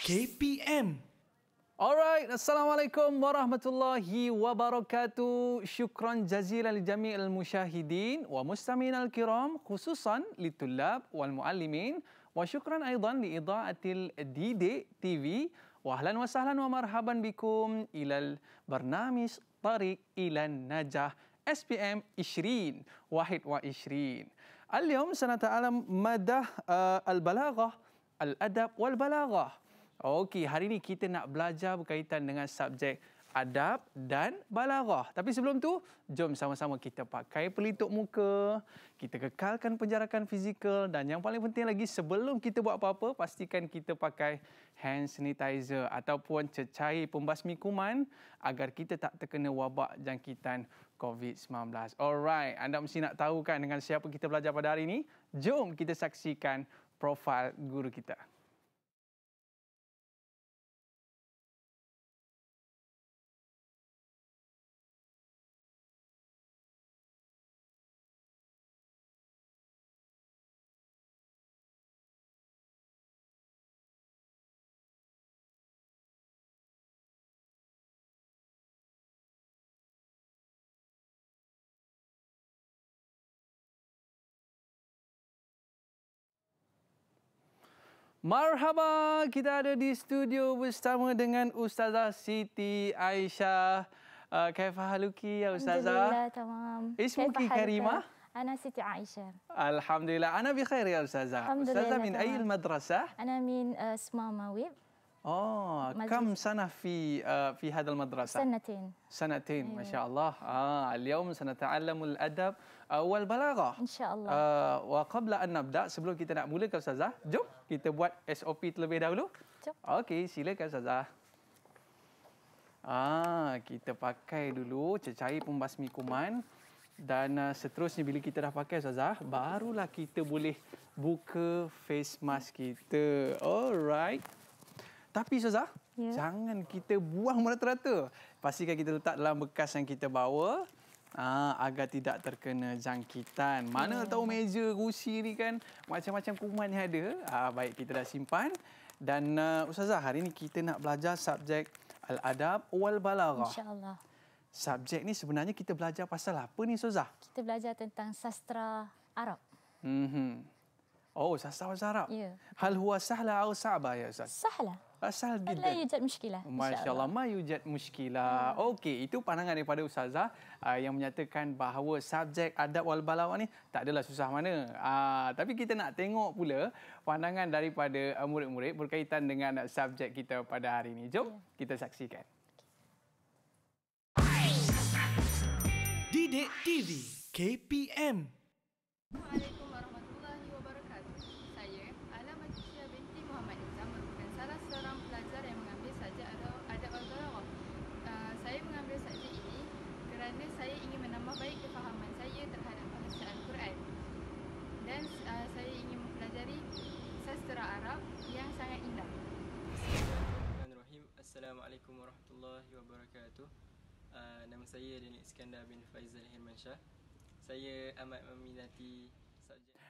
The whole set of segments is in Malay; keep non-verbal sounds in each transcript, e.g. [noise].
KPM. Alright, Assalamualaikum warahmatullahi wabarakatuh. Syukran jazilan li jami'il musyahidin wa mustamin al-kiram khususan li tulab wal muallimin wa syukran aidan li ida'atil didik TV wa ahlan wa sahlan wa marhaban bikum ilal bernamis tarik ilan najah SPM Ishrin, Wahid wa Ishrin. Al-Yum sanata'alam madah eh, al-balagah, al-adab wal-balagah. Okey, hari ini kita nak belajar berkaitan dengan subjek adab dan balaghah. Tapi sebelum tu, jom sama-sama kita pakai pelitup muka, kita kekalkan penjarakan fizikal dan yang paling penting lagi sebelum kita buat apa-apa, pastikan kita pakai hand sanitizer ataupun cecair pembasmi kuman agar kita tak terkena wabak jangkitan COVID-19. Alright, anda mesti nak tahu kan dengan siapa kita belajar pada hari ini? Jom kita saksikan profil guru kita. Marhaba, kita ada di studio bersama dengan Ustazah Siti Aisyah. Uh, ah, Kaifah Haluki ya Ustazah. Alhamdulillah, tamam. Ismuki Karimah. Ana Siti Aisyah. Alhamdulillah. Ana bi khair ya Ustazah. Ustazah min ayy madrasah? Ana min uh, eh, Sma Mawib. Oh, Majlis. kam sana fi uh, fi hadal madrasah? Sanatin. Sanatin, masya Allah. Ah, al-yawm sanata'allamu al-adab uh, wal balaghah. Insya-Allah. Uh, wa qabla an nabda sebelum kita nak mula ke ustazah, jom kita buat SOP terlebih dahulu. Jom. Okey, silakan ustazah. Ah, kita pakai dulu cecair pembasmi kuman dan uh, seterusnya bila kita dah pakai ustazah, barulah kita boleh buka face mask kita. Alright. Tapi ustazah, yeah. jangan kita buang merata-rata. Pastikan kita letak dalam bekas yang kita bawa. Ah, agar tidak terkena jangkitan. Mana hmm. tahu meja kerusi ni kan macam-macam kuman yang ada. Ah, baik kita dah simpan dan uh, ustazah hari ini kita nak belajar subjek al-adab wal balaghah. Insya-Allah. Subjek ni sebenarnya kita belajar pasal apa ni ustazah? Kita belajar tentang sastra Arab. Mhm. Oh, sastra Arab. Ya. Hal huwa sahla atau sa'ba ya ustaz? Sahla. Pasal kan bila? Pasal yujad muskilah. Masya Allah, ma yujad muskilah. Hmm. Okey, itu pandangan daripada Ustazah uh, yang menyatakan bahawa subjek adab wal balawak ni tak adalah susah mana. Uh, tapi kita nak tengok pula pandangan daripada uh, murid-murid berkaitan dengan subjek kita pada hari ini. Jom yeah. kita saksikan. Didik TV KPM Hi. Assalamualaikum warahmatullahi wabarakatuh uh, Nama saya Denik Iskandar bin Faizal Shah. Saya amat meminati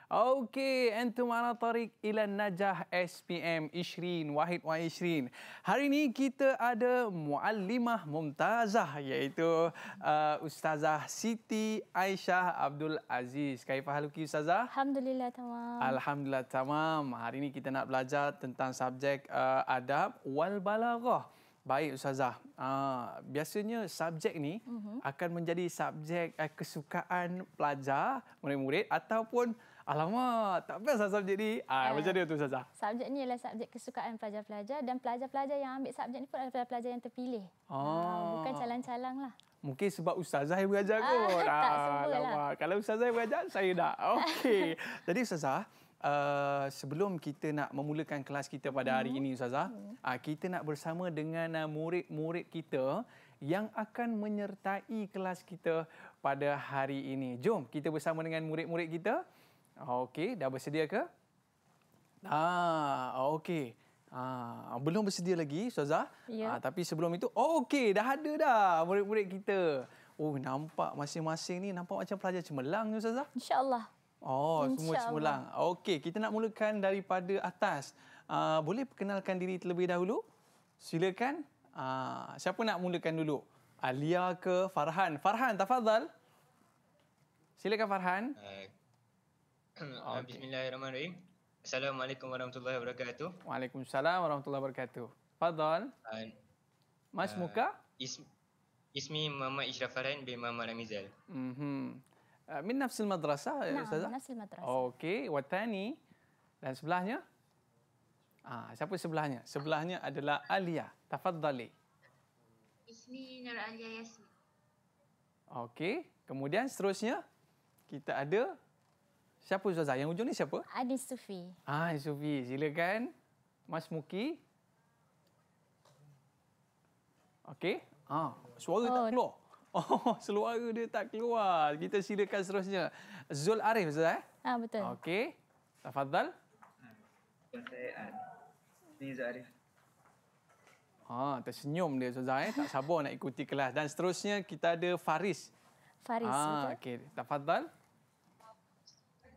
Okey, entu mana tarik ila najah SPM Ishrin Wahid Wa Ishrin. Hari ini kita ada muallimah mumtazah iaitu uh, Ustazah Siti Aisyah Abdul Aziz. Kaifah haluki Ustazah? Alhamdulillah tamam. Alhamdulillah tamam. Hari ini kita nak belajar tentang subjek uh, adab wal balaghah. Baik Ustazah, uh, biasanya subjek ni uh-huh. akan menjadi subjek uh, kesukaan pelajar, murid-murid ataupun alamak tak best lah subjek ni. Uh, macam mana tu Ustazah? Subjek ni ialah subjek kesukaan pelajar-pelajar dan pelajar-pelajar yang ambil subjek ni pun adalah pelajar-pelajar yang terpilih. Oh. Uh, bukan calang-calang lah. Mungkin sebab Ustazah yang mengajar kot. Uh, [laughs] tak, semua lah. Kalau Ustazah yang mengajar, saya dah. okay. [laughs] jadi Ustazah uh, sebelum kita nak memulakan kelas kita pada hari hmm. ini ustazah hmm. uh, kita nak bersama dengan uh, murid-murid kita yang akan menyertai kelas kita pada hari ini. Jom kita bersama dengan murid-murid kita. Okey, dah bersedia ke? Ah, okey. Ah, belum bersedia lagi ustazah. Yeah. Ah, tapi sebelum itu oh, okey, dah ada dah murid-murid kita. Oh, nampak masing-masing ni nampak macam pelajar cemerlang ni ustazah. Insya-Allah. Oh, semua semula. Okey, kita nak mulakan daripada atas. Uh, boleh perkenalkan diri terlebih dahulu? Silakan. Uh, siapa nak mulakan dulu? Alia ke Farhan? Farhan, tafadhal. Silakan Farhan. Uh, eh, okay. [clears throat] Bismillahirrahmanirrahim. Assalamualaikum warahmatullahi wabarakatuh. Waalaikumsalam warahmatullahi wabarakatuh. Fadhal. Ah, Mas uh, Muka. Is, ismi Mama Ishraf Farhan bin Muhammad Ramizal. Mm-hmm. من نفس المدرسة نعم أستاذة؟ نفس المدرسة أوكي والثاني dan sebelahnya آه ah, siapa sebelahnya sebelahnya adalah أليا تفضلي اسمي نور أليا ياسمين أوكي kemudian seterusnya kita ada siapa Ustazah yang ujung ni siapa Adi Sufi Ah Sufi silakan Mas Muki Okey ah suara oh. tak keluar Oh, [laughs] seluar dia tak keluar. Kita silakan seterusnya. Zul Arif, Zul eh? Ah, betul. Okey. Tafadhal. Ini Zul Arif. Ah, tersenyum dia Zul Zai. Eh? Tak sabar nak ikuti kelas. Dan seterusnya kita ada Faris. Faris, ah, betul. Okey. Tafadhal.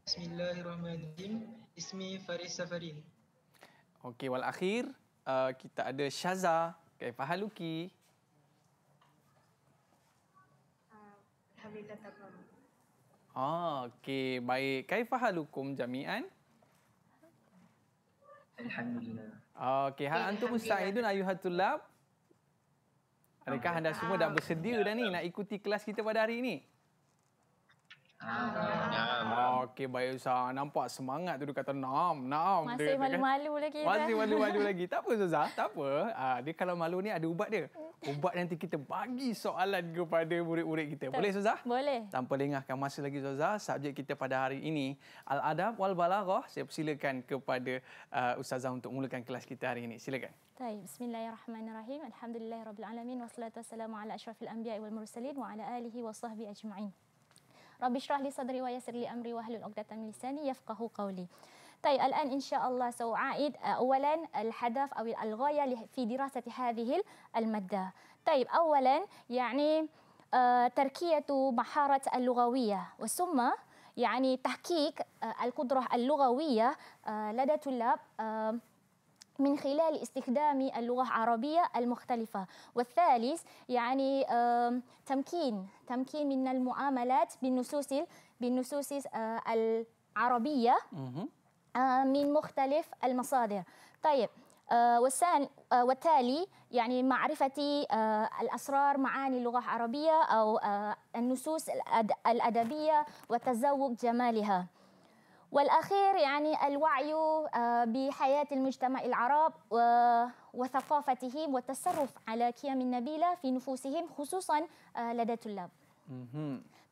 Bismillahirrahmanirrahim. Ismi Faris Safarin. Okey, walakhir uh, kita ada Syaza, Kaifah Haluki. habis data baru. Ah, okey. Baik. Kaifah halukum jami'an? Alhamdulillah. Ah, okey. Hal antum musta'idun ayuhatulab? Adakah anda semua dah bersedia dah ni nak ikuti kelas kita pada hari ini? Amin. Ah, ah, ya. ya. Okey, baik Ustaz. Nampak semangat tu dia kata nam, nam. Masih dia malu-malu kan? lagi. Masih malu-malu [laughs] lagi. Tak apa Ustaz, tak apa. Ah, dia kalau malu ni ada ubat dia. Mm. Ubat nanti kita bagi soalan kepada murid-murid kita. Boleh Ustaz? Boleh. Tanpa lengahkan masa lagi Ustaz, subjek kita pada hari ini. Al-Adab wal-Balaghah. Saya persilakan kepada uh, ah, Ustazah untuk mulakan kelas kita hari ini. Silakan. Baik, bismillahirrahmanirrahim. Alhamdulillahirabbil Wassalamualaikum warahmatullahi wabarakatuh. wa ala alihi wasahbi ajma'in. رب اشرح لي صدري ويسر لي أمري واهل عقدة من لساني يفقه قولي طيب الآن إن شاء الله سأعيد آه، أولا الهدف أو الغاية في دراسة هذه المادة طيب أولا يعني آه، تركية مهارة اللغوية وثم يعني تحقيق آه، القدرة اللغوية لدى طلاب من خلال استخدام اللغة العربية المختلفة والثالث يعني تمكين تمكين من المعاملات بالنصوص بالنصوص آه، العربية آه، من مختلف المصادر طيب آه، والتالي يعني معرفة الأسرار معاني اللغة العربية أو النصوص الأدبية وتذوق جمالها والأخير يعني الوعي آه، بحياة المجتمع العرب وثقافتهم والتصرف على قيم نبيلة في نفوسهم خصوصا آه، لدى الطلاب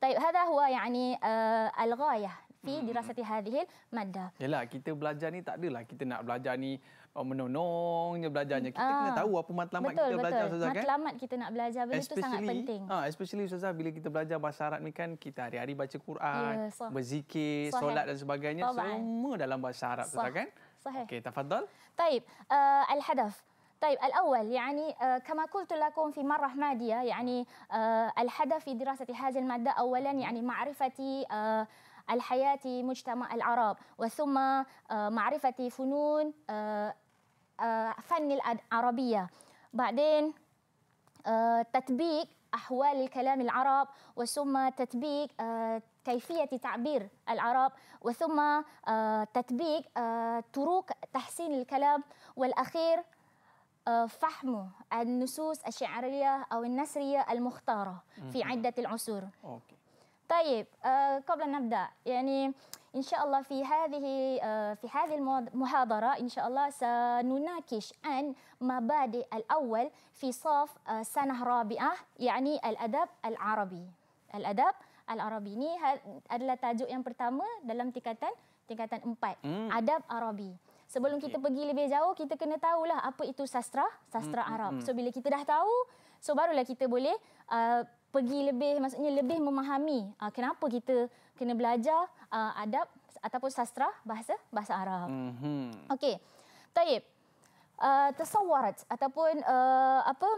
طيب هذا هو يعني آه، الغاية في دراسة هذه المادة. Yalah, kita belajar ni tak adalah kita nak belajar ni oh, menonong je belajarnya. Kita ah. kena tahu apa matlamat betul, kita betul. belajar Ustazah kan? Matlamat kita nak belajar benda especially, sangat penting. Ah, especially Ustazah bila kita belajar bahasa Arab ni kan kita hari-hari baca Quran, yeah, ya, so, berzikir, so, solat dan sebagainya so, semua dalam bahasa Arab so, Ustazah kan? Sahih. Okey, tafadhal. taib uh, al-hadaf طيب الأول يعني كما قلت لكم في al-hadaf di الهدف في madda awalan. المادة أولا يعني معرفة الحياة مجتمع العرب وثم معرفة فنون آه، فن العربية بعدين آه، تطبيق أحوال الكلام العرب وثم تطبيق آه، كيفية تعبير العرب وثم تطبيق طرق تحسين الكلام والأخير فهم النصوص الشعرية أو النثرية المختارة في عدة العصور طيب قبل أن نبدأ يعني ان شاء الله في هذه في هذه المحاضره ان شاء الله سنناقش عن مبادئ الاول في صف سنه رابعه يعني الادب العربي الادب العربي ini ha, adalah tajuk yang pertama dalam tingkatan tingkatan 4 hmm. adab arabi sebelum okay. kita pergi lebih jauh kita kena tahulah apa itu sastra sastra hmm. hmm arab hmm. so bila kita dah tahu so barulah kita boleh uh, pergi lebih maksudnya lebih memahami uh, kenapa kita uh, kena belajar uh, adab ataupun sastra bahasa bahasa Arab. Mhm. Okey. Tayib. Uh, ataupun uh, apa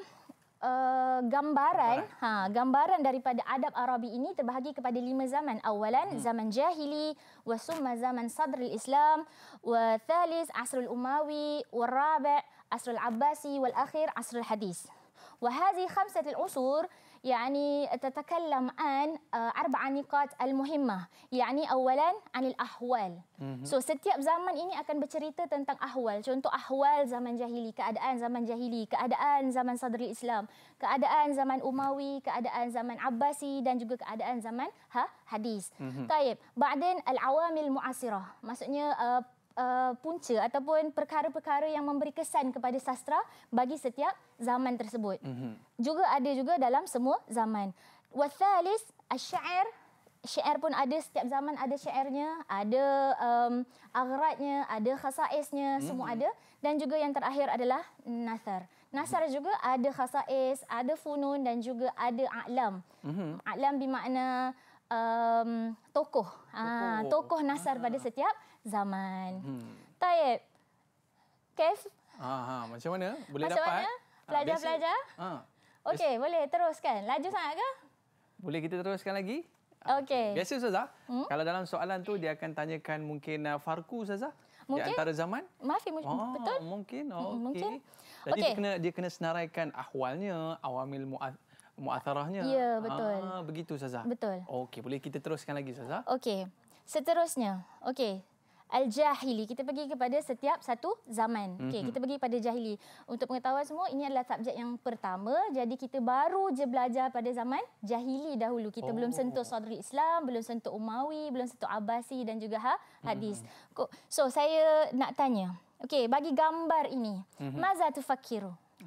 Uh, gambaran ha gambaran daripada adab arabi ini terbahagi kepada lima zaman awalan hmm. zaman jahili wa zaman sadrul islam wa thalis asrul umawi wa rabi' asrul abbasi walakhir akhir asrul hadis Wahai hadhihi khamsatul usur يعني تتكلم عن أربع نقاط المهمة يعني أولا عن الأحوال so setiap zaman ini akan bercerita tentang ahwal contoh ahwal zaman jahili keadaan zaman jahili keadaan zaman sadri Islam keadaan zaman Umawi keadaan zaman Abbasi dan juga keadaan zaman ha hadis Baik, hmm taib ba'dan al-awamil mu'asirah maksudnya uh, uh, punca ataupun perkara-perkara yang memberi kesan kepada sastra bagi setiap zaman tersebut. Mm-hmm. Juga ada juga dalam semua zaman. Wathalis asy'ar syair pun ada setiap zaman ada syairnya, ada um, agratnya, ada khasaisnya, hmm semua ada dan juga yang terakhir adalah nasar. Nasar hmm juga ada khasais, ada funun dan juga ada a'lam. hmm A'lam bermakna um, tokoh. tokoh. Ah, tokoh nasar ah. pada setiap zaman. Hmm. Taib. Kev. Ah, ha. macam mana? Boleh macam dapat? Macam mana? Pelajar-pelajar? Ah, ha. Okey, boleh teruskan. Laju sangat ke? Boleh kita teruskan lagi? Ah, okey. Biasa Ustazah, hmm? kalau dalam soalan tu dia akan tanyakan mungkin uh, Farku Ustazah. Mungkin. Di antara zaman. Maaf, oh, ah, betul? Mungkin, hmm, okey. Mungkin. Jadi okay. dia, kena, dia kena senaraikan ahwalnya, awamil mu'ad muatharahnya. Ya, betul. Ah, begitu Saza. Betul. Okey, boleh kita teruskan lagi Saza? Okey. Seterusnya. Okey. Al jahili kita pergi kepada setiap satu zaman. Mm-hmm. Okey, mhm. kita pergi pada jahili. Untuk pengetahuan semua, ini adalah subjek yang pertama. Jadi kita baru je belajar pada zaman jahili dahulu. Kita oh. belum sentuh Sadri Islam, belum sentuh Umawi, belum sentuh Abbasi dan juga ha, hadis. Mm-hmm. So, saya nak tanya. okay bagi gambar ini. Mm-hmm. Maza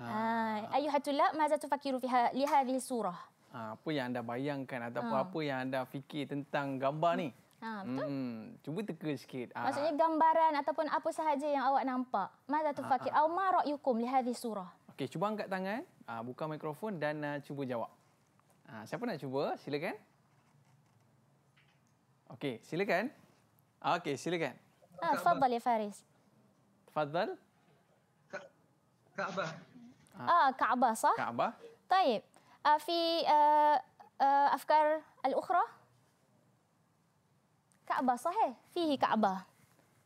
Ah. Ah, Ayuhatulab maza tufakiru ha, lihadil surah. Ah, apa yang anda bayangkan ataupun ha. apa yang anda fikir tentang gambar ni? Ha, betul. Hmm, cuba teka sikit. Maksudnya gambaran ataupun apa sahaja yang awak nampak. Maza tu Ha, ha. Awma ra'yukum lihadil surah. Okey, cuba angkat tangan. Buka mikrofon dan uh, cuba jawab. Ha, siapa nak cuba? Silakan. Okey, silakan. Okey, silakan. Ha, Fadal ya Faris. Fadal. Kaabah. Ah, ah Kaabah, sah? Kaabah. Taib. Ah, fi uh, uh, afkar al-ukhra? Kaabah, sah? Eh? Fihi Kaabah.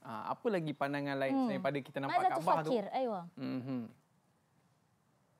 Ah, apa lagi pandangan lain hmm. daripada kita nampak Kaabah tu? Mazatul Fakir, ayo. Mm -hmm.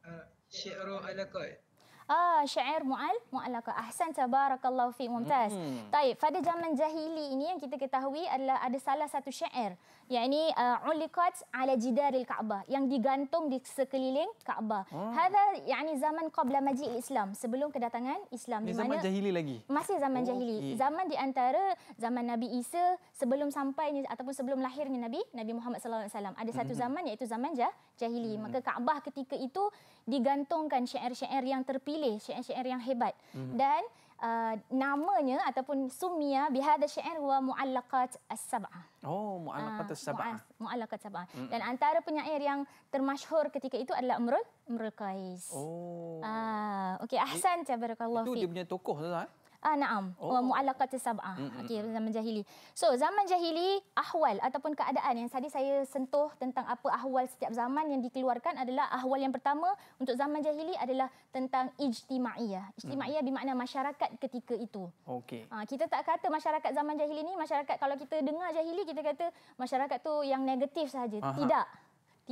Uh, ah, Syekh Roh Al-Qaid ah syair mu'al mu'allaka ahsan tabarakallahu fi mumtaz mm -hmm. Taib, pada zaman jahili ini yang kita ketahui adalah ada salah satu syair yakni uh, uliqat ala jidaril ka'bah yang digantung di sekeliling ka'bah oh. hadha yakni zaman qabla maji islam sebelum kedatangan islam ini zaman jahili lagi masih zaman oh, jahili okay. zaman di antara zaman nabi isa sebelum sampainya ataupun sebelum lahirnya nabi nabi Muhammad sallallahu alaihi wasallam ada satu mm -hmm. zaman iaitu zaman jah, jahili mm -hmm. maka ka'bah ketika itu digantungkan syair-syair yang terpilih, syair-syair yang hebat. Hmm. Dan uh, namanya ataupun sumia bihada syair wa muallakat as-sab'ah. Oh, muallakat as-sab'ah. Uh, mu'allaqat ah, as-sab'ah. Hmm. Dan antara penyair yang termasyhur ketika itu adalah Amrul Amrul Qais. Oh. Ah, uh, okey, ahsan tabarakallah fi. Itu dia punya tokoh tu lah. Eh? Ah na'am. Oh. Wa mu'allaqat sab'ah. Okey zaman jahili. So zaman jahili ahwal ataupun keadaan yang tadi saya sentuh tentang apa ahwal setiap zaman yang dikeluarkan adalah ahwal yang pertama untuk zaman jahili adalah tentang ijtima'iyah. Ijtima'iyah hmm. bermakna masyarakat ketika itu. Okey. Ah kita tak kata masyarakat zaman jahili ni masyarakat kalau kita dengar jahili kita kata masyarakat tu yang negatif saja. Tidak.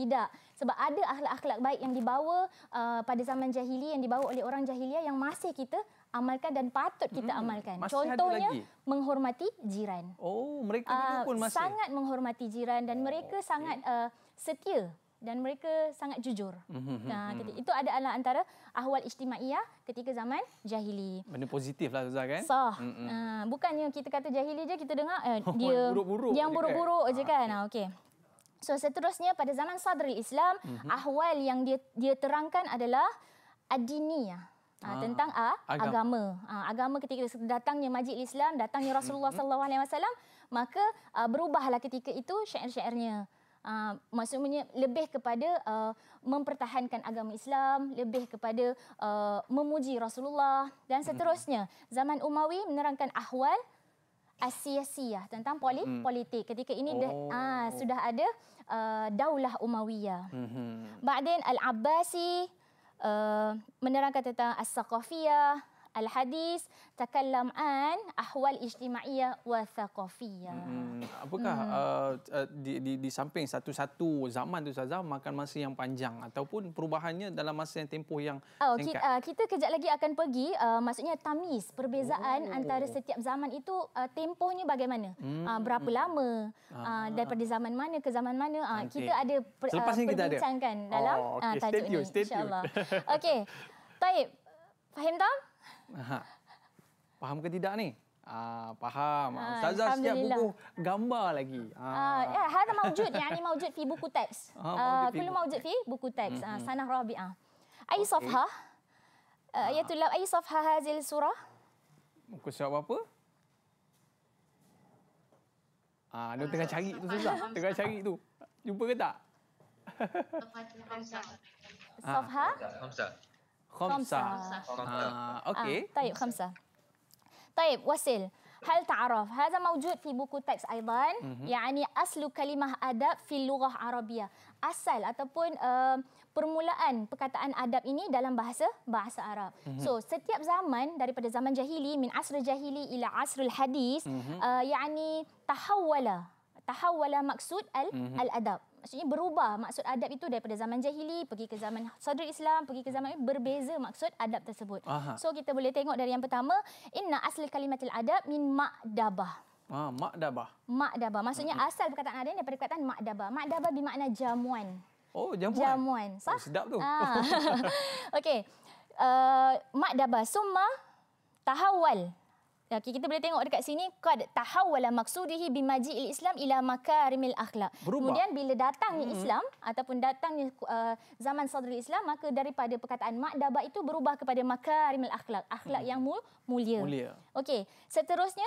Tidak. Sebab ada akhlak-akhlak baik yang dibawa uh, pada zaman jahili, yang dibawa oleh orang jahiliah yang masih kita amalkan dan patut kita hmm, amalkan. Contohnya menghormati jiran. Oh, mereka uh, pun masih sangat menghormati jiran dan oh, mereka okay. sangat uh, setia dan mereka sangat jujur. hmm nah, mm-hmm. Ah, mm-hmm. itu adalah antara ahwal ijtimaiyah ketika zaman jahili. Benda positif lah Zah, kan? Sah. Mm-hmm. Uh, bukannya kita kata jahili je kita dengar uh, [laughs] dia buruk-buruk yang kan? buruk-buruk je kan. Ha, okay. Nah, okay. So seterusnya pada zaman sadri Islam, hmm ahwal yang dia dia terangkan adalah adiniyah. Ha, tentang ha, agama. agama. Ha, agama ketika datangnya Majid Islam, datangnya hmm. Rasulullah Sallallahu Alaihi Wasallam, maka uh, berubahlah ketika itu syair-syairnya. Uh, maksudnya lebih kepada uh, mempertahankan agama Islam, lebih kepada uh, memuji Rasulullah dan hmm. seterusnya. Zaman Umawi menerangkan ahwal asiasiyah tentang poli, hmm. politik. Ketika ini oh. de, uh, sudah ada uh, daulah Umawiyah. Hmm. Ba'din Al-Abbasi Eh, menerangkan tentang as-saqafiyah, Al-Hadis Takallam An Ahwal Ijtima'iyah Wa Thaqafiyah hmm, Apakah hmm. Uh, uh, di, di, di samping satu-satu zaman tu Ustazah makan masa yang panjang ataupun perubahannya dalam masa yang tempoh yang oh, singkat oh, kita, uh, kita kejap lagi akan pergi uh, maksudnya tamis perbezaan oh. antara setiap zaman itu uh, tempohnya bagaimana hmm. uh, berapa hmm. lama ah. uh, ah. daripada zaman mana ke zaman mana uh, ah, okay. kita ada per, uh, perbincangkan dalam oh, okay. uh, tajuk stay ini insyaAllah Taib, faham tak? Faham ke tidak ni? Ah, faham. Ah, Ustazah setiap buku gambar lagi. Ah, ah ya, ada maujud yang ni maujud fi buku teks. Ah, uh, maujud ah, fi buku teks. Mm-hmm. Ah, mhm. sanah rabi'ah. Ai okay. safha? Uh, ah. Ayatul lab ai safha hazil surah? Muka surat apa? Ah, dia tengah cari tu susah. Tengah cari tu. Jumpa ke tak? Safha? Hamzah khamsa. Okey. Taib khamsa. Taib wasil. Hal ta'araf. Hadza mawjud fi buku teks aidan. Mm-hmm. Ya'ni aslu kalimah adab fi lughah Arabia. Asal ataupun uh, permulaan perkataan adab ini dalam bahasa bahasa Arab. Mm-hmm. So, setiap zaman daripada zaman jahili min asr jahili ila asrul hadis, mm-hmm. uh, ya'ni tahawwala. Tahawwala maksud al mm-hmm. al adab maksudnya berubah maksud adab itu daripada zaman jahili pergi ke zaman sadr Islam pergi ke zaman berbeza maksud adab tersebut. Aha. So kita boleh tengok dari yang pertama inna asli kalimatil adab min mak ma'dabah. Ah, ha, Mak dabah Maksudnya hmm. asal perkataan ada daripada perkataan mak dabah bermakna jamuan. Oh, jamuan. Jamuan. Oh, sedap tu. Ah. [laughs] [laughs] Okey. Uh, ma'dabah. Summa tahawal. Okay, kita boleh tengok dekat sini qad tahawwala maqsudihi bimaji'il islam ila makarimil akhlaq. Kemudian bila datangnya hmm Islam ataupun datangnya uh, zaman sadrul Islam maka daripada perkataan ma'dabah itu berubah kepada makarimil akhlaq, akhlak mm. yang mul- mulia. mulia. Okey, seterusnya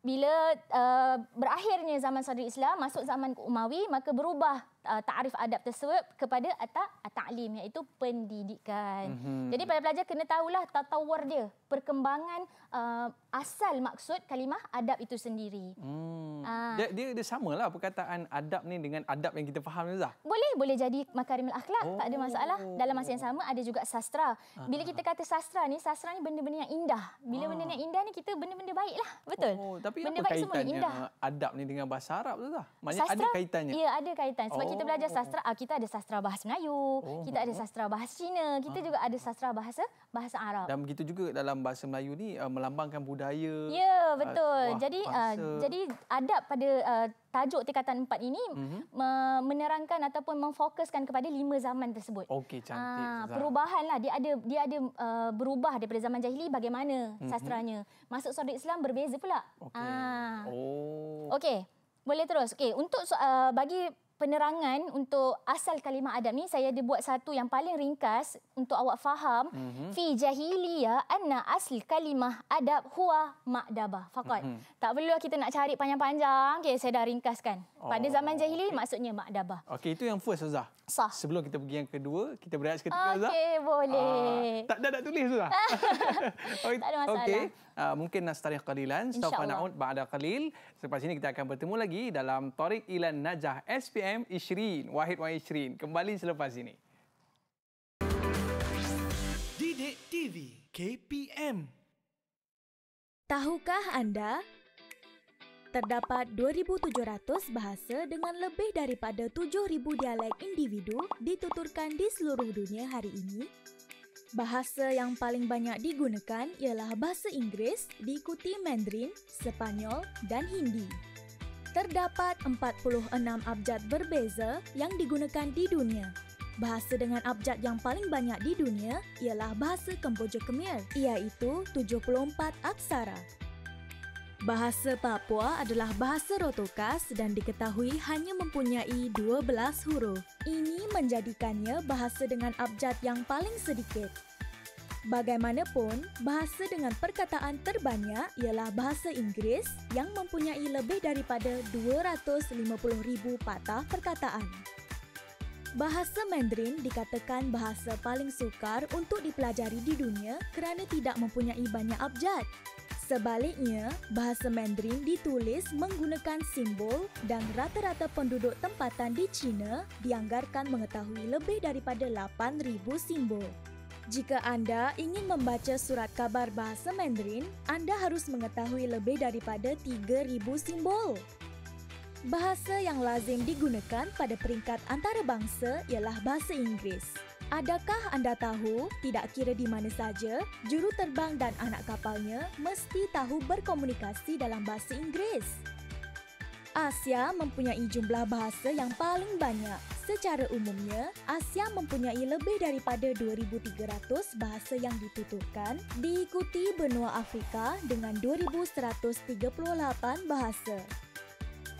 bila uh, berakhirnya zaman sadrul Islam masuk zaman Umawi maka berubah uh, takrif adab tersebut kepada atak ta'lim iaitu pendidikan. Mm-hmm. Jadi para pelajar kena tahulah tatawur dia, perkembangan uh, asal maksud kalimah adab itu sendiri. Mm. Dia dia, dia samalah perkataan adab ni dengan adab yang kita faham Zah. Boleh, boleh jadi makarimul akhlak, oh. tak ada masalah. Oh. Dalam masa yang sama ada juga sastra. Ah. Bila kita kata sastra ni, sastra ni benda-benda yang indah. Bila benda ah. yang indah ni kita benda-benda baiklah, betul. Oh, tapi benda apa baik kaitannya adab ni dengan bahasa Arab tu Zah? Maknanya ada kaitannya. Ya, ada kaitan. Sebab kita belajar oh. sastra, oh. kita ada sastra bahasa Melayu, oh. kita ada sastra bahasa Cina, kita ha. juga ada sastra bahasa bahasa Arab. Dan begitu juga dalam bahasa Melayu ni uh, melambangkan budaya. Ya, betul. Uh, wah, jadi uh, jadi adab pada uh, Tajuk tingkatan empat ini uh-huh. menerangkan ataupun memfokuskan kepada lima zaman tersebut. Okey, cantik. Ha, perubahan lah. Dia ada dia ada uh, berubah daripada zaman jahili bagaimana uh-huh. sastranya. Masuk surat Islam berbeza pula. Okey. Ha. Oh. Okey, boleh terus. Okey, untuk uh, bagi penerangan untuk asal kalimah adab ni saya ada buat satu yang paling ringkas untuk awak faham mm-hmm. fi jahiliya anna asli kalimah adab huwa ma'dabah faqat mm-hmm. tak perlu lah kita nak cari panjang-panjang okey saya dah ringkaskan pada oh. zaman jahili okay. maksudnya ma'dabah okey itu yang first Ustaz Sah. Sebelum kita pergi yang kedua, kita berehat seketika okay, Zah. Okey, boleh. Uh, tak ada nak tulis tu lah. okay. [laughs] Tak ada masalah. Okay. Uh, ah, mungkin nastariq qalilan. Insya Allah. ba'da qalil. Selepas ini kita akan bertemu lagi dalam Tariq Ilan Najah SPM Ishrin. Wahid Wahid Ishrin. Kembali selepas ini. Didik TV KPM Tahukah anda Terdapat 2,700 bahasa dengan lebih daripada 7,000 dialek individu dituturkan di seluruh dunia hari ini. Bahasa yang paling banyak digunakan ialah bahasa Inggeris, diikuti Mandarin, Spanyol, dan Hindi. Terdapat 46 abjad berbeza yang digunakan di dunia. Bahasa dengan abjad yang paling banyak di dunia ialah bahasa Kemboja Khmer, iaitu 74 aksara. Bahasa Papua adalah bahasa rotokas dan diketahui hanya mempunyai 12 huruf. Ini menjadikannya bahasa dengan abjad yang paling sedikit. Bagaimanapun, bahasa dengan perkataan terbanyak ialah bahasa Inggeris yang mempunyai lebih daripada 250,000 patah perkataan. Bahasa Mandarin dikatakan bahasa paling sukar untuk dipelajari di dunia kerana tidak mempunyai banyak abjad. Sebaliknya, bahasa Mandarin ditulis menggunakan simbol dan rata-rata penduduk tempatan di China dianggarkan mengetahui lebih daripada 8,000 simbol. Jika anda ingin membaca surat kabar bahasa Mandarin, anda harus mengetahui lebih daripada 3,000 simbol. Bahasa yang lazim digunakan pada peringkat antarabangsa ialah bahasa Inggeris. Adakah anda tahu, tidak kira di mana saja, juru terbang dan anak kapalnya mesti tahu berkomunikasi dalam bahasa Inggeris? Asia mempunyai jumlah bahasa yang paling banyak. Secara umumnya, Asia mempunyai lebih daripada 2300 bahasa yang dituturkan, diikuti benua Afrika dengan 2138 bahasa.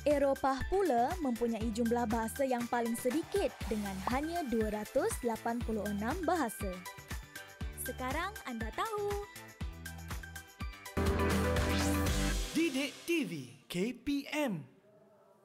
Eropah pula mempunyai jumlah bahasa yang paling sedikit dengan hanya 286 bahasa. Sekarang anda tahu. Didik TV KPM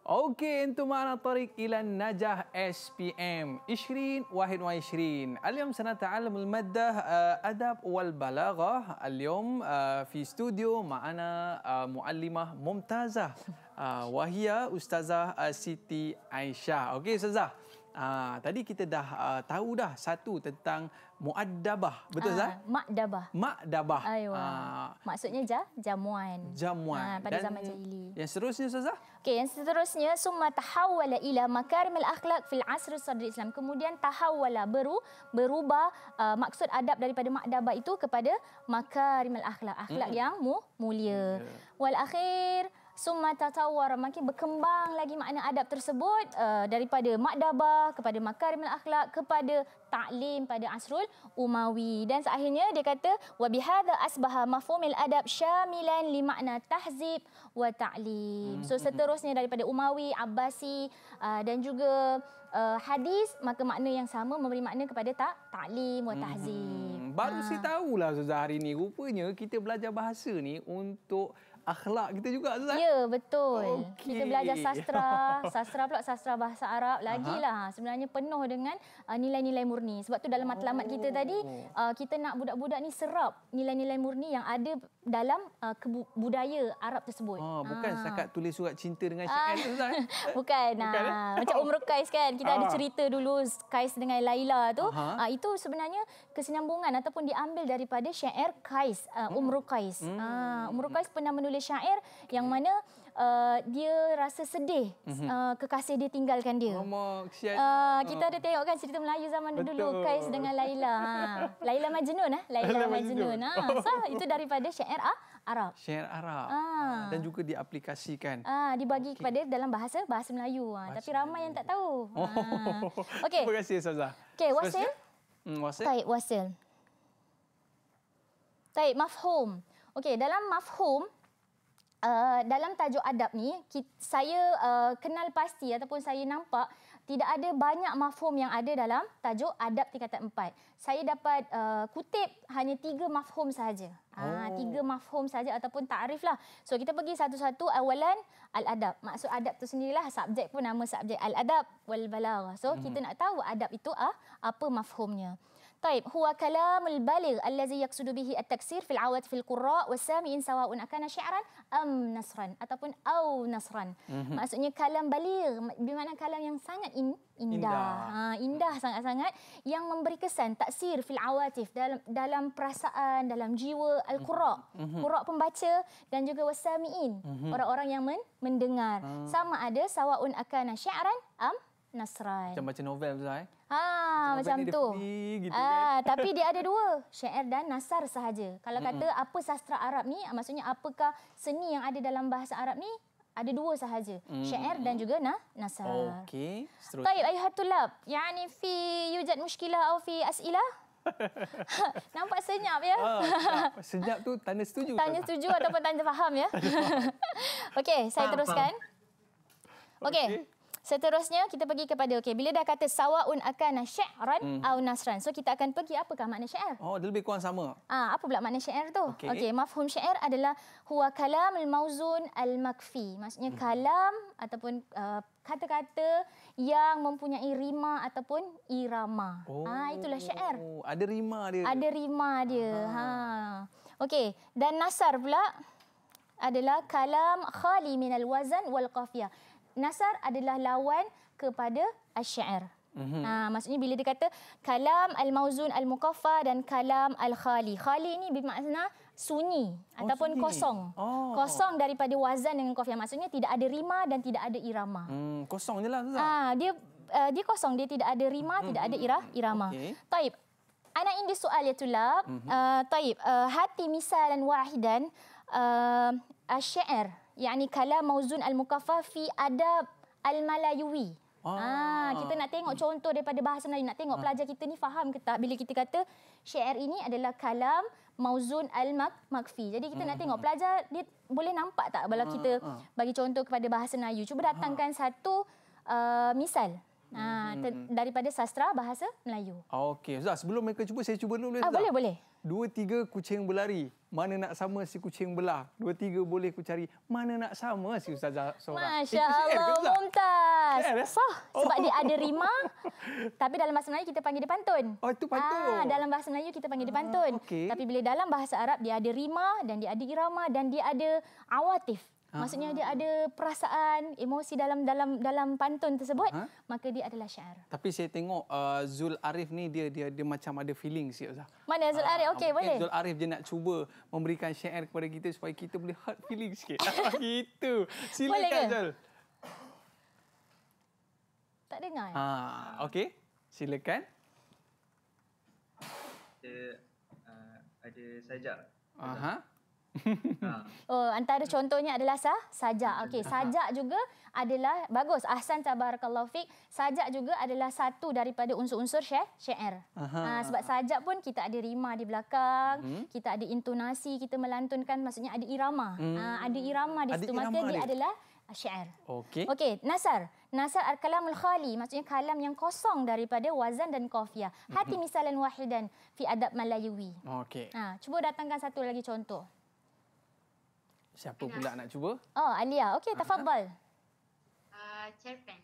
Okey, itu mana tarik ilan najah SPM. Ishrin, wahid wa ishrin. Al-yum sana ta'alam al-maddah uh, adab wal balaghah. Al-yum uh, fi studio ma'ana uh, muallimah mumtazah. [laughs] uh, Wahia Ustazah uh, Siti Aisyah. Okey Ustazah. Uh, tadi kita dah uh, tahu dah satu tentang muadabah. Betul tak? Uh, makdabah. Makdabah. Ayuh. Uh, maksudnya ja, jamuan. Jamuan. Uh, pada Dan zaman jahili. Yang seterusnya Ustazah? Okey, yang seterusnya summa tahawwala ila makarimil akhlaq fil asr sadri Islam. Kemudian tahawwala beru berubah uh, maksud adab daripada makdabah itu kepada makarimil akhlaq. Akhlak hmm. yang mu, mulia. Yeah. Wal akhir summa tatawar makin berkembang lagi makna adab tersebut uh, daripada makdabah kepada makarimul akhlak kepada ta'lim pada asrul umawi dan seakhirnya dia kata wa bihadha asbaha mafhumil adab syamilan li makna tahzib wa ta'lim so hmm. seterusnya daripada umawi abbasi uh, dan juga uh, hadis maka makna yang sama memberi makna kepada tak ta'lim wa tahzib hmm. hmm, hmm. baru ha. saya tahulah hari ni rupanya kita belajar bahasa ni untuk akhlak kita juga Ustaz. Ya, betul. Okay. Kita belajar sastra, [laughs] sastra pula sastra bahasa Arab lagilah. Aha. Lah. Ha, sebenarnya penuh dengan uh, nilai-nilai murni. Sebab tu dalam matlamat oh. kita tadi, uh, kita nak budak-budak ni serap nilai-nilai murni yang ada dalam uh, budaya Arab tersebut. Oh, bukan ha. setakat tulis surat cinta dengan Syekh ah. tu Ustaz. [laughs] bukan. Nah ha. Eh? Macam Umrah Kais kan, kita ha. ada ah. cerita dulu Kais dengan Laila tu. Ha. itu sebenarnya kesinambungan ataupun diambil daripada syair Kais, uh, hmm. Kais. Hmm. Ha, Umrah Kais pernah menulis oleh syair okay. yang mana uh, dia rasa sedih mhm. uh, kekasih dia tinggalkan dia. uh, kita ada tengok kan cerita Melayu zaman Betul. dulu Kais dengan Laila. Ha. [laughs] Laila Majnun ah, ha. Laila Majnun ah. Ha. Oh. So itu daripada syair ah Arab. Syair Arab. Ha. Dan juga diaplikasikan. Ah, dibagi okay. kepada dalam bahasa bahasa Melayu ha. bahasa tapi ramai Melayu. yang tak tahu. Ha. Oh. Okey. Terima kasih Sazah. Okey, wasil. Hmm, wasil. Baik, wasil. Baik, mafhum. Okey, dalam mafhum, Eh, dalam tajuk adab ni kita, saya uh, kenal pasti ataupun saya nampak tidak ada banyak mafhum yang ada dalam tajuk adab tingkatan empat. Saya dapat uh, kutip hanya tiga mafhum sahaja. Ah, oh. ha, tiga mafhum saja ataupun takrif lah. So kita pergi satu-satu awalan al-adab. Maksud adab tu sendirilah subjek pun nama subjek al-adab wal balagh. So hmm. kita nak tahu adab itu ah apa mafhumnya. Taib, huwa kalamul baligh allazi yaqsudu bihi at-taksir fil awat fil qurra wa sami'in sawa'un akana syi'ran am nasran ataupun au nasran. Mm-hmm. Maksudnya kalam baligh yang sangat in, indah. indah. Ha, indah sangat-sangat yang memberi kesan taksir fil awatif dalam dalam perasaan, dalam jiwa al-qurra. Mm-hmm. Qurra pembaca dan juga wasami'in, mm-hmm. orang-orang yang men- mendengar. Mm. Sama ada sawa'un akana syi'ran am Nasran. Ah, macam baca novel tu, eh? Ah, macam, macam tu. gitu, ah, eh. [laughs] tapi dia ada dua, syair dan nasar sahaja. Kalau kata mm-hmm. apa sastra Arab ni, maksudnya apakah seni yang ada dalam bahasa Arab ni? Ada dua sahaja, mm-hmm. syair dan juga na nasar. Okey. Baik, ayuhatulab. ni fi yujad muskilah atau fi as'ilah? [laughs] Nampak senyap ya. Ah, senyap [laughs] tu tanda setuju. Tanda setuju ataupun tanda faham ya. Okey, saya teruskan. Okey. Seterusnya kita pergi kepada okey bila dah kata sawaun akan syi'ran mm-hmm. au nasran. So kita akan pergi apakah makna syair? Oh, lebih kurang sama. Ah, apa pula makna syair tu? Okey, okay, mafhum syair adalah huwa kalamul mauzun al makfi. Maksudnya mm-hmm. kalam ataupun uh, kata-kata yang mempunyai rima ataupun irama. Oh, ah itulah syair. Oh, ada rima dia. Ada rima dia. Aha. Ha. Okey, dan nasar pula adalah kalam khali minal wazan wal qafiyah. Nasar adalah lawan kepada Asy'ar. Mm-hmm. Ha, maksudnya bila dia kata kalam al-mauzun al-mukaffa dan kalam al-khali. Khali ini bermakna sunyi oh, ataupun sunyi. kosong. Oh. Kosong daripada wazan dengan kafiah. Maksudnya tidak ada rima dan tidak ada irama. Hmm, kosong je lah. Ha, dia, uh, dia kosong. Dia tidak ada rima, mm-hmm. tidak ada mhm. ira irama. Okay. Taib. Ana indi soal ya tulab. mm Uh, eh, taib. Uh, hati misalan wahidan. Uh, Asy'ir yakni kalam mauzun al fi adab al-malayuwi. Ah. ah, kita nak tengok contoh daripada bahasa Melayu. Nak tengok ah. pelajar kita ni faham ke tak bila kita kata syair ini adalah kalam mauzun al-makfi. Jadi kita ah. nak hmm. tengok pelajar dia boleh nampak tak bila ah, kita ah. bagi contoh kepada bahasa Melayu. Cuba ah. datangkan ah. satu uh, misal. Ah, hmm, hmm, daripada sastra bahasa Melayu. Ah, okey, Ustaz, sebelum mereka cuba saya cuba dulu boleh ah, tak? Boleh, boleh dua tiga kucing berlari. Mana nak sama si kucing belah? Dua tiga boleh ku cari. Mana nak sama si Ustazah seorang? Masya Allah, eh, Mumtaz. Ya, ya. So, oh. sebab oh. dia ada rima. [laughs] Tapi dalam bahasa Melayu kita panggil dia pantun. Oh, itu pantun. Ah, dalam bahasa Melayu kita panggil dia pantun. Ah, okay. Tapi bila dalam bahasa Arab dia ada rima dan dia ada irama dan dia ada awatif maksudnya ah. dia ada perasaan emosi dalam dalam dalam pantun tersebut ha? maka dia adalah syair tapi saya tengok uh, Zul Arif ni dia dia dia macam ada feeling sih Ustaz mana Zul Arif ah, okey uh, boleh Zul Arif je nak cuba memberikan syair kepada kita supaya kita boleh hard feeling sikit [laughs] ah, gitu silakan Zul tak dengar ha okey silakan ada uh, ada sajak aha uh-huh oh, [laughs] antara contohnya adalah sah, sajak. Okey, sajak juga adalah bagus. Ahsan tabarakallahu fik. Sajak juga adalah satu daripada unsur-unsur syair. Ha, sebab sajak pun kita ada rima di belakang, hmm? kita ada intonasi, kita melantunkan maksudnya ada irama. Hmm. Ha, ada irama di situ. Maka dia adalah ah, syair. Okey. Okey, nasar. Nasar al-kalamul khali maksudnya kalam yang kosong daripada wazan dan qafiyah. Hati hmm. misalan wahidan fi adab malayuwi. Okey. Ha, cuba datangkan satu lagi contoh. Siapa Anna. pula nak cuba? Oh, Alia. Okey, tafadhal. Ah. Uh, ah, cerpen.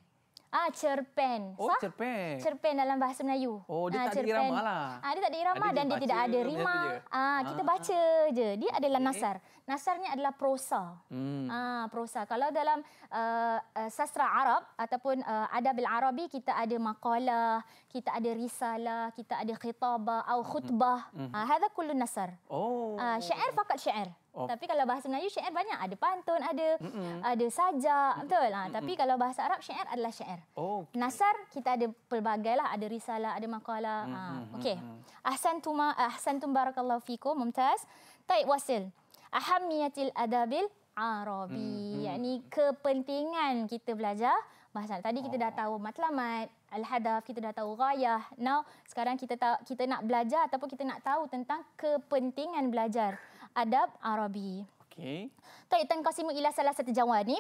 Ah, cerpen. Oh, so, cerpen. Cerpen dalam bahasa Melayu. Oh, dia ah, tak cerpen. ada irama lah. Ah, dia tak ada irama dan dia tidak ada rima. Ah, kita baca je. Dia adalah nasar. Nasarnya adalah prosa. Hmm. Ah, prosa. Kalau dalam uh, uh, sastra Arab ataupun uh, adabil Arabi, kita ada makalah, kita ada risalah, kita ada khitabah atau khutbah. Hmm. Ah, hadha kullu nasar. Oh. Ah, syair fakat syair. Of. Tapi kalau bahasa Melayu syair banyak ada pantun ada Mm-mm. ada sajak Mm-mm. betul ha, tapi kalau bahasa Arab syair adalah syair. Okay. Nasar kita ada pelbagai lah ada risalah ada maqalah. Ha okey. Ahsan tuma ahsan tumbarakallahu fikum mumtaz. Taib wasil. Ahammiyatil adabil Arabi. Yakni kepentingan kita belajar bahasa. Tadi kita dah oh. tahu matlamat Al-hadaf, kita dah tahu ghayah. Now, sekarang kita ta- kita nak belajar ataupun kita nak tahu tentang kepentingan belajar adab Arabi. Okay. Kaitan qasimu ila salah satu jawanib,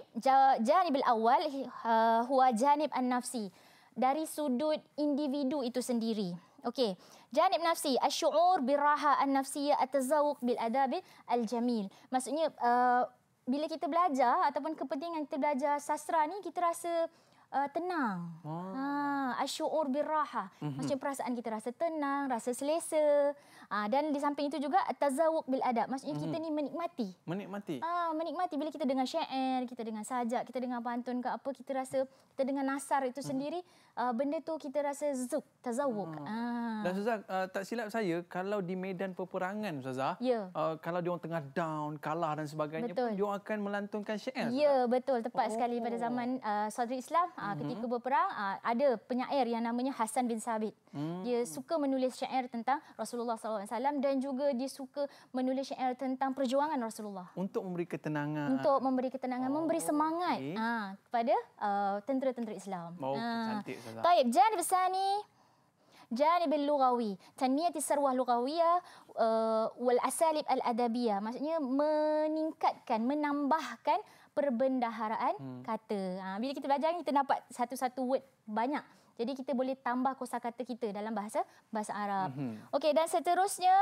Janib. awal uh, ha, huwa janib an-nafsi. Dari sudut individu itu sendiri. Okey. Janib nafsi, asy'ur biraha an-nafsiyyah at-tazawuq bil adab al-jamil. Maksudnya uh, bila kita belajar ataupun kepentingan kita belajar sastra ni kita rasa uh, tenang. Oh. Ha, asyur birraha. Mm-hmm. Macam perasaan kita rasa tenang, rasa selesa. Ha, dan di samping itu juga tazawuk bil adab. Maksudnya mm-hmm. kita mhm. ni menikmati. Menikmati. Ha, menikmati bila kita dengar syair, kita dengar sajak, kita dengar pantun ke apa, kita rasa kita dengar nasar itu mhm. sendiri, mm-hmm. uh, benda tu kita rasa zuk, tazawuk. Hmm. Ha. Dan Ustazah, uh, tak silap saya kalau di medan peperangan Ustazah, yeah. Ya. uh, kalau dia orang tengah down, kalah dan sebagainya, betul. dia akan melantunkan syair. Ya, yeah, betul. Tepat oh. sekali pada oh. zaman uh, Saudari Islam Uh, mm-hmm. Ketika berperang, uh, ada penyair yang namanya Hasan bin Sabit. Mm-hmm. Dia suka menulis syair tentang Rasulullah SAW dan juga dia suka menulis syair tentang perjuangan Rasulullah. Untuk memberi ketenangan. Untuk memberi ketenangan, oh, memberi semangat okay. uh, ah, kepada uh, tentera-tentera Islam. Oh, uh. cantik Ustazah. Taib, jangan dibesar ni. جانب اللغوي تنميه الثروه اللغويه والاساليب الادبيه maksudnya meningkatkan menambahkan perbendaharaan hmm. kata. Ha, bila kita belajar kita dapat satu-satu word banyak. Jadi kita boleh tambah kosakata kita dalam bahasa bahasa Arab. Hmm. Okey dan seterusnya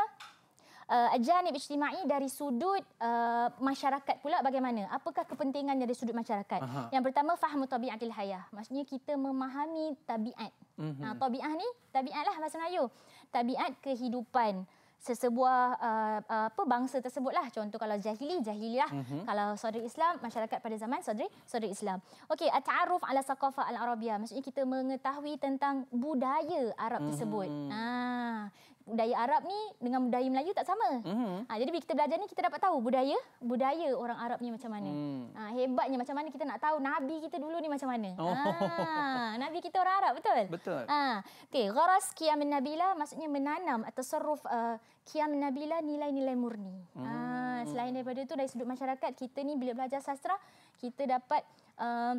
uh, ajanib ijtimai dari sudut uh, masyarakat pula bagaimana? Apakah kepentingannya dari sudut masyarakat? Aha. Yang pertama fahmu tabiatil hayah. Maksudnya kita memahami tabiat. Hmm. Ha tabiat ni tabiat lah bahasa Melayu. Tabiat kehidupan sesebuah uh, uh, apa bangsa tersebutlah contoh kalau jahili jahiliyah mm-hmm. kalau saudara Islam masyarakat pada zaman saudara saudara Islam okey ta'aruf ala saqafa al-arabia maksudnya kita mengetahui tentang budaya Arab tersebut mm-hmm. ha budaya Arab ni dengan budaya Melayu tak sama. Mm-hmm. Ha, jadi bila kita belajar ni kita dapat tahu budaya budaya orang Arab ni macam mana. Mm. Ha, hebatnya macam mana kita nak tahu Nabi kita dulu ni macam mana. Oh. Ha, Nabi kita orang Arab betul? Betul. Ha, okay, gharas qiyam nabila maksudnya menanam atau seruf qiyam uh, nabila nilai-nilai murni. Mm. Ha, hmm. selain daripada itu dari sudut masyarakat kita ni bila belajar sastra kita dapat... Uh,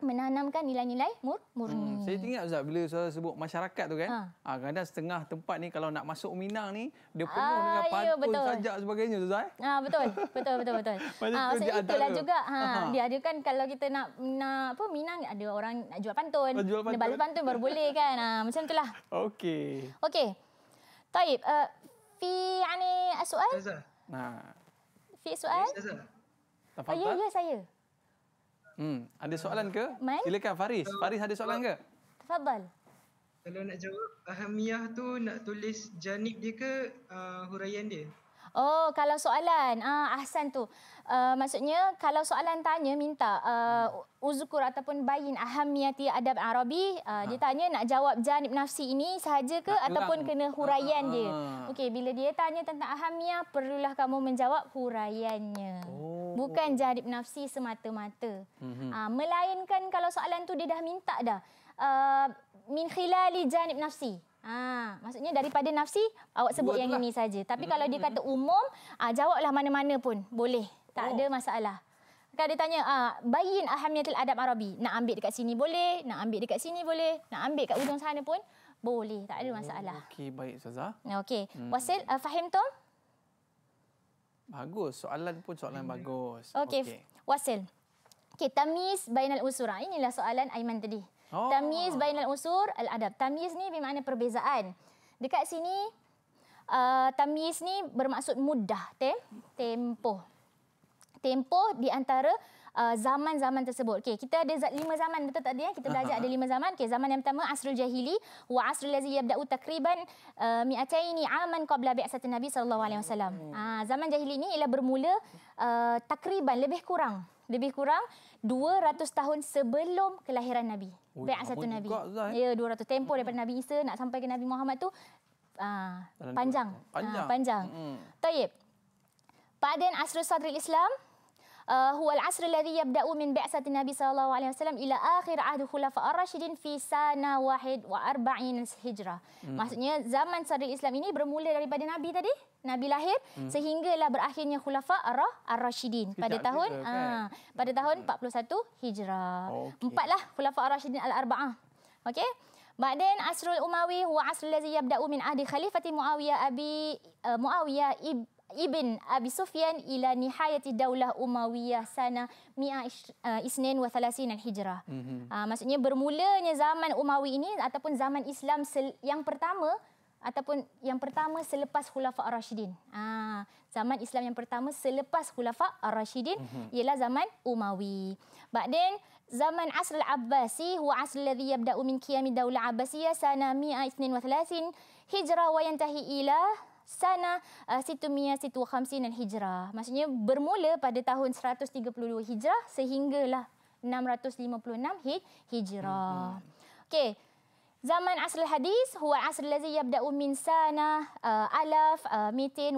menanamkan nilai-nilai mur murni. Hmm, saya ingat Ustaz bila saya sebut masyarakat tu kan. Ha. Ha, kadang setengah tempat ni kalau nak masuk Minang ni dia penuh ha, dengan ah, ya, pantun iya, sajak sebagainya tu Ustaz. Ha, betul. Betul betul betul. ha, [laughs] ah, so itulah juga. Ha, ha. Dia ada kan kalau kita nak, nak apa Minang ada orang nak jual pantun. Ha, jual pantun. Dia pantun baru boleh kan. Ha, macam itulah. Okey. Okey. Taib. Uh, fi ani eh, soal? Ustaz. Ha. Fi soal? Ustaz. Oh, ya, ya saya. Hmm, ada soalan ke? Ah, Man? Silakan Faris. Faris ada soalan ke? Tafadhal. Kalau nak jawab ahmiah tu nak tulis janib dia ke uh, huraian dia? Oh, kalau soalan ah ahsan tu. Uh, maksudnya kalau soalan tanya minta uh, uzkur ataupun bayin ahamiyati adab arabi uh, ha. dia tanya nak jawab janib nafsi ini sahaja ke ataupun kena huraian ha. dia. Okey, bila dia tanya tentang ahamiyah perlulah kamu menjawab huraiannya. Oh. Bukan jarib nafsi semata-mata. hmm Ha, melainkan kalau soalan tu dia dah minta dah. Uh, min khilali janib nafsi. Ha, maksudnya daripada nafsi, awak sebut Buatlah. yang lah. ini saja. Tapi mhm, kalau dia mhm, kata mhm. umum, ha, jawablah mana-mana pun. Boleh. Tak oh. ada masalah. Kalau dia tanya, ha, bayin alhamdulillah adab Arabi. Nak ambil dekat sini boleh. Nak ambil dekat sini boleh. Nak ambil dekat ujung sana pun. Boleh. Tak ada masalah. Oh, okey, baik Ustazah. Okey. Hmm. Wasil, uh, fahim tu? Bagus. Soalan pun soalan hmm. bagus. Okey. Okay. Wasil. Okey, tamiz bainal unsur. Ah, inilah soalan Aiman tadi. Oh. Tamiz bainal usur al-adab. Tamiz ni bermakna perbezaan. Dekat sini uh, tamiz ni bermaksud mudah, te? tempoh. Tempoh di antara Uh, zaman-zaman tersebut. Okey, kita ada lima zaman betul tak dia? Kita belajar ada lima zaman. Okey, zaman yang pertama Asrul Jahili wa Asrul Lazi yabda'u takriban uh, mi'ataini aman qabla bi'asati Nabi sallallahu alaihi wasallam. Hmm. Ah, zaman Jahili ini ialah bermula uh, takriban lebih kurang lebih kurang 200 tahun sebelum kelahiran Nabi. Bi'at satu Nabi. Eh? Ya, 200 tempoh daripada hmm. Nabi Isa nak sampai ke Nabi Muhammad tu Uh, panjang. Panjang. Uh, panjang. Mm. Tayyip. Pak Asrul Sadri Islam, هو العصر الذي يبدا من بعثه النبي صلى الله عليه وسلم الى اخر عهد الخلفاء الراشدين في سنه 41 هجره mm. maksudnya zaman sari Islam ini bermula daripada nabi tadi nabi lahir hmm. sehinggalah berakhirnya khulafa ar-rashidin pada tahun ah, kan? pada tahun 41 hmm. hijrah empatlah khulafa ar-rashidin al-arba'ah okey Ba'dain asrul umawi huwa asrul lazi yabda'u min ahdi khalifati Muawiyah abi uh, Muawiyah ib, ibn Abi Sufyan ila nihayat daulah Umayyah sana 132 uh, Hijrah. Mm-hmm. Uh, maksudnya bermulanya zaman Umawi ini ataupun zaman Islam yang pertama ataupun yang pertama selepas Khulafa Ar-Rashidin. Ah, uh, zaman Islam yang pertama selepas Khulafa Ar-Rashidin mm-hmm. ialah zaman Umawi. But then zaman Asr al-Abbasi huwa asr alladhi yabda'u min qiyam daulah Abbasiyah sana 132 Hijrah wa yantahi ila sana situmia uh, situ 50 hijrah. Maksudnya bermula pada tahun 132 hijrah sehinggalah 656 hijrah. Mm-hmm. Okey. Zaman asal hadis huwa asal allazi yabda'u min sana uh, alaf uh, 220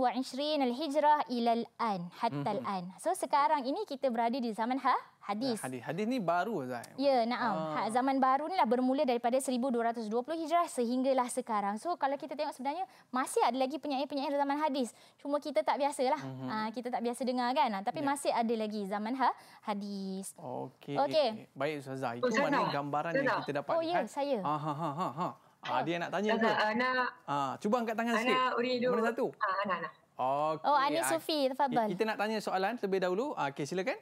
al-hijrah ilal an hatta mm-hmm. al-an. So sekarang ini kita berada di zaman ha? Ya, hadis. Hadis. Hadis ni baru Zain. Ya, Naam. Ah. Ha. zaman baru ni lah bermula daripada 1220 Hijrah sehinggalah sekarang. So kalau kita tengok sebenarnya masih ada lagi penyair-penyair zaman hadis. Cuma kita tak biasalah. Mm-hmm. Ha, kita tak biasa dengar kan. Ah, tapi yeah. masih ada lagi zaman ha, hadis. Okey. Okay. Baik Zain. Oh, Itu mana gambaran Zana. yang kita dapat. Oh ya, yeah, kan? saya. Ha, ha, ha, ha. Ah, oh, dia nak tanya ke? Anak. Ah, cuba angkat tangan sikit. Anak Mana satu? Ah, anak, anak. Okay. Oh, Ani Sufi, tafadhal. Kita nak tanya soalan terlebih dahulu. Ah, okay, silakan.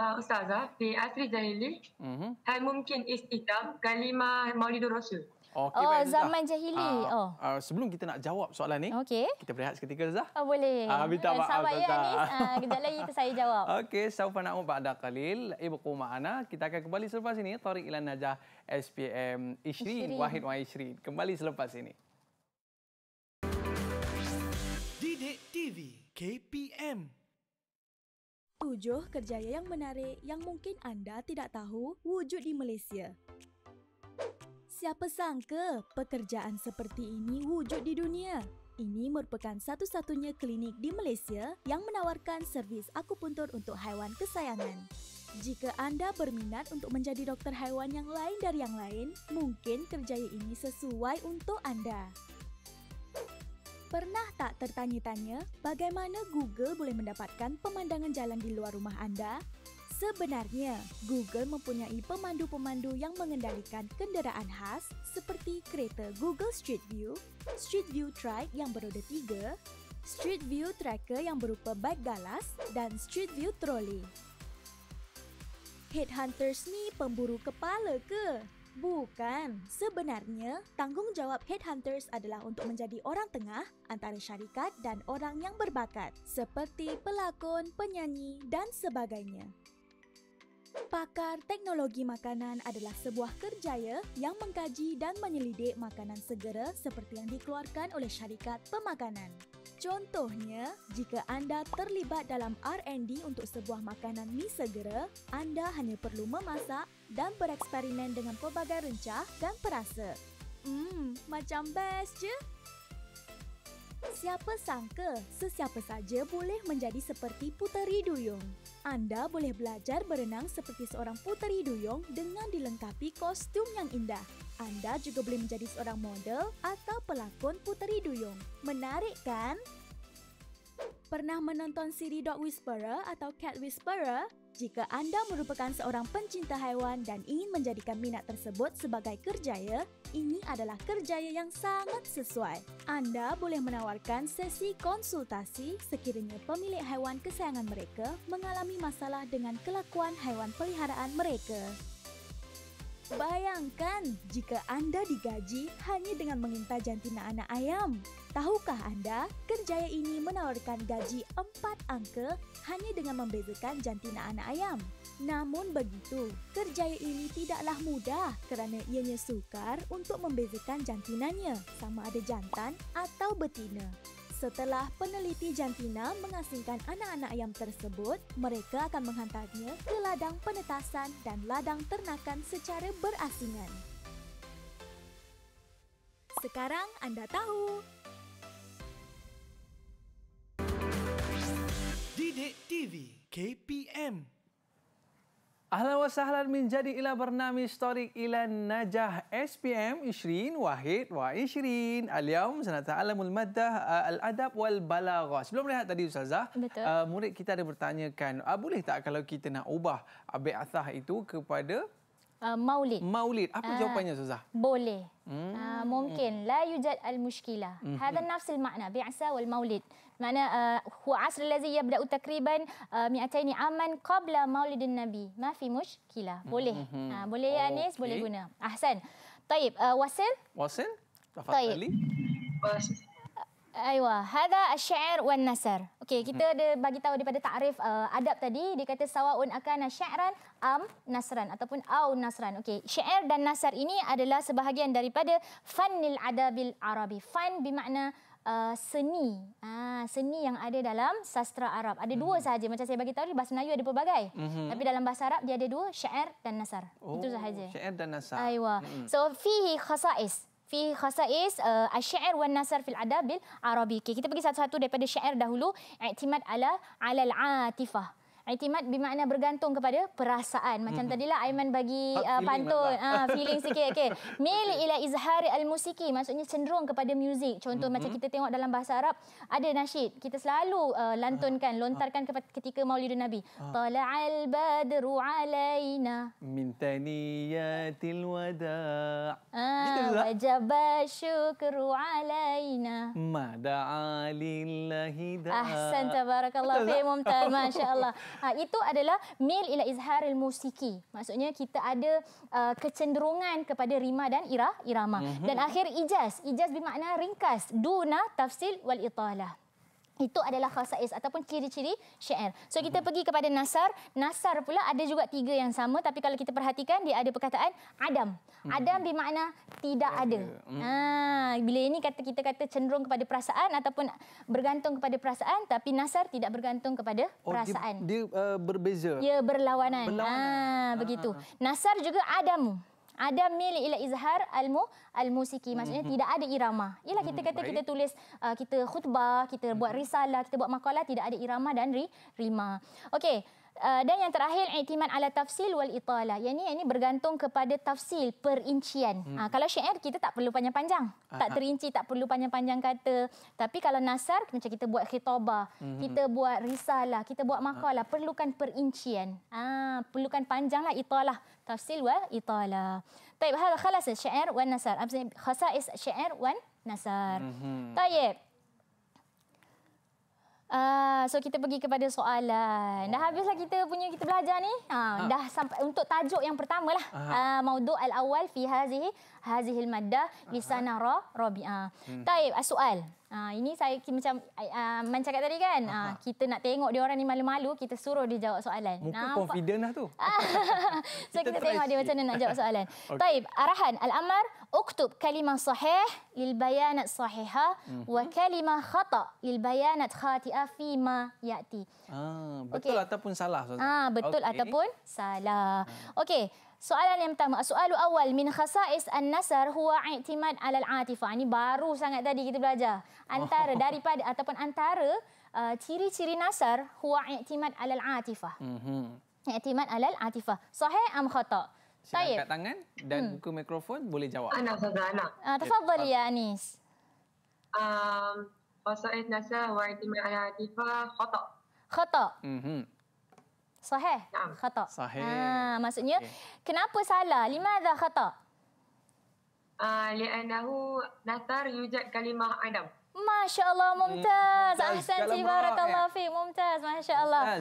Ah, ustazah di Asri Jahili. Mm-hmm. mungkin istitam kalima Maulidur Rasul. Okay, oh, baik, zaman jahili. Uh, oh. Uh, sebelum kita nak jawab soalan ni, okay. kita berehat seketika, Zah. Oh, boleh. Uh, minta eh, maaf, Sabar ya, Anis. Uh, lagi kita saya jawab. [laughs] Okey, Saufan Amu Ba'da Khalil. Ibu Ma'ana. Kita akan kembali selepas ini. Tariq Ilan Najah, SPM Ishri, Wahid Wahid Ishri. Kembali selepas ini. Didik TV KPM Tujuh kerjaya yang menarik yang mungkin anda tidak tahu wujud di Malaysia. Siapa sangka pekerjaan seperti ini wujud di dunia? Ini merupakan satu-satunya klinik di Malaysia yang menawarkan servis akupuntur untuk haiwan kesayangan. Jika anda berminat untuk menjadi doktor haiwan yang lain dari yang lain, mungkin kerjaya ini sesuai untuk anda. Pernah tak tertanya-tanya bagaimana Google boleh mendapatkan pemandangan jalan di luar rumah Anda? Sebenarnya, Google mempunyai pemandu-pemandu yang mengendalikan kendaraan khas seperti kereta Google Street View, Street View Trike yang beroda tiga, Street View Tracker yang berupa bike galas, dan Street View Trolley. Headhunters ni pemburu kepala ke? Bukan. Sebenarnya, tanggungjawab headhunters adalah untuk menjadi orang tengah antara syarikat dan orang yang berbakat, seperti pelakon, penyanyi dan sebagainya. Pakar teknologi makanan adalah sebuah kerjaya yang mengkaji dan menyelidik makanan segera seperti yang dikeluarkan oleh syarikat pemakanan. Contohnya, jika anda terlibat dalam R&D untuk sebuah makanan mie segera, anda hanya perlu memasak dan bereksperimen dengan pelbagai rencah dan perasa. Hmm, macam best je. Siapa sangka sesiapa saja boleh menjadi seperti puteri duyung. Anda boleh belajar berenang seperti seorang puteri duyung dengan dilengkapi kostum yang indah. Anda juga boleh menjadi seorang model atau pelakon puteri duyung. Menarik kan? Pernah menonton siri Dog Whisperer atau Cat Whisperer? Jika anda merupakan seorang pencinta haiwan dan ingin menjadikan minat tersebut sebagai kerjaya, ini adalah kerjaya yang sangat sesuai. Anda boleh menawarkan sesi konsultasi sekiranya pemilik haiwan kesayangan mereka mengalami masalah dengan kelakuan haiwan peliharaan mereka. Bayangkan jika Anda digaji hanya dengan menginta jantina anak ayam. Tahukah Anda, kerjaya ini menawarkan gaji empat angka hanya dengan membezakan jantina anak ayam. Namun begitu, kerjaya ini tidaklah mudah kerana ianya sukar untuk membezakan jantinanya sama ada jantan atau betina. Setelah peneliti jantina mengasingkan anak-anak ayam tersebut, mereka akan menghantarnya ke ladang penetasan dan ladang ternakan secara berasingan. Sekarang anda tahu. Didik TV KPM Ahlan wa sahlan min jadi ila bernami storik ila najah SPM Ishrin Wahid wa Ishrin. Al-yawm sanata alamul maddah uh, al-adab wal balagha. Sebelum melihat tadi Ustazah, uh, murid kita ada bertanyakan, uh, boleh tak kalau kita nak ubah Abi Athah itu kepada Uh, maulid. Maulid. Apa uh, jawapannya Ustazah? Boleh. Hmm. Uh, mungkin hmm. la yujad al mushkila. Hmm. Hadha nafs al makna bi'sa wal maulid. Makna uh, huwa asr allazi yabda'u takriban uh, 200 aman qabla maulid nabi. Ma mushkila. Mhm, boleh. Hmm. Uh, boleh ya Anis, boleh guna. Ahsan. Taib, uh, wasil? Wasil? Tafadhali. Wasil. Aywa, hada asy'ar wan nasar. Okey, mhm. kita ada bagi tahu daripada takrif uh, adab tadi, dia kata sawaun akana syi'ran am nasran ataupun au nasran. Okey, syair dan nasar ini adalah sebahagian daripada fannil adabil arabi. Fan bermakna uh, seni. Ah, seni yang ada dalam sastra Arab. Ada mm-hmm. dua mhm. sahaja macam saya bagi tahu di bahasa Melayu ada pelbagai. Mm-hmm. Tapi dalam bahasa Arab dia ada dua, syair dan nasar. Oh, Itu sahaja. Syair dan nasar. Aywa. Mm-hmm. So fihi khasa'is fi khasais uh, asy'ir wan nasar fil adabil arabi. Okay, kita pergi satu-satu daripada syair dahulu. I'timad ala al atifah. Itimat bermakna bergantung kepada perasaan. Macam mm-hmm. tadilah Aiman bagi uh, pantun. Ha, feeling sikit. Okay. [laughs] Mili ila izhari al-musiki. Maksudnya cenderung kepada muzik. Contoh mm-hmm. macam kita tengok dalam bahasa Arab. Ada nasyid. Kita selalu uh, lantunkan, ha. lontarkan ha. ketika maulidun Nabi. Ha. Tala'al badru alaina. Mintaniyatil wada' Wajab syukru alaina. Mada'alillahi da'a. Ahsan tabarakallah. Fi mumtaz. [laughs] Oh. Masya Allah. Ha, itu adalah mil ila izharil musiki. Maksudnya kita ada uh, kecenderungan kepada rima dan irah, irama. Mm-hmm. Dan akhir ijaz. Ijaz bermakna ringkas. Duna tafsil wal italah itu adalah khasais ataupun ciri-ciri syair. So kita uh pergi kepada nasar. Nasar pula ada juga tiga yang sama tapi kalau kita perhatikan dia ada perkataan adam. uh Adam bermakna tidak uh-huh. ada. Mhm. Ha, bila ini kata kita kata cenderung kepada perasaan ataupun bergantung kepada perasaan tapi nasar tidak bergantung kepada oh, perasaan. Dia, dia uh, berbeza. Ya berlawanan. berlawanan. ha, ha begitu. Ha, ha. Nasar juga adam ada milik ila izhar almu almusiki maksudnya mhm. tidak ada irama ialah kita mhm, kata kita tulis uh, kita khutbah kita buat mhm. risalah kita buat makalah tidak ada irama dan rima okey Eh, dan yang terakhir i'timan ala tafsil wal itala. Yang ini yang ni bergantung kepada tafsil perincian. Hmm. Ha, kalau syair kita tak perlu panjang-panjang. Tak terinci, tak perlu panjang-panjang kata. Tapi kalau nasar macam kita buat khitabah, hmm. kita buat risalah, kita buat ha. makalah perlukan perincian. Ah, ha, perlukan panjanglah itala. Tafsil wal itala. Baik, hal khalas syair wan nasar. Khasa'is syair wan nasar. Hmm. Ah, so kita pergi kepada soalan. Oh. Dah habislah kita punya kita belajar ni. Ha, ha. dah sampai untuk tajuk yang pertama lah. Ah, maudu al-awwal fi hazihi hazihi al-madda lisana ra rabi'a. Hmm. Taib, ah, Soalan uh, ini saya macam uh, ah, man cakap tadi kan uh, kita nak tengok dia orang ni malu-malu kita suruh dia jawab soalan. Muka Nampak? confident lah tu. [laughs] Ah, so kita, kita tengok dia macam mana nak jawab soalan. [laughs] okay. Taib arahan al-amr uktub kalimah sahih lil bayanat sahiha hmm. wa kalimah khata lil bayanat khati'a fi ma yati. Ah betul okay. ataupun salah Ah betul okay. ataupun salah. Hmm. Okey soalan yang pertama. soalan awal min khasais an-nasar huwa i'timad alal atifa. Ini baru sangat tadi kita belajar. Antara oh. daripada ataupun antara ciri uh, ciri-ciri nasar huwa i'timad alal atifa. Mhm. I'timad alal atifah. Sahih am khata? Saya angkat tangan dan hmm. mikrofon boleh jawab. Ana Fazana. Ah, tafadhali ya Anis. Um, Fasa'id Nasa wa'itimai ala atifah khotak. Khotak. mm Sahih? Naam. Khata. Sahih. Ha, maksudnya, okay. kenapa salah? Lima ada khata? Uh, ah, Lianahu natar yujad kalimah Adam. Masya Allah, Mumtaz. Hmm, mumtaz. Ahsan Tibarakallah eh. Fik. Mumtaz, Masya Allah. Ah,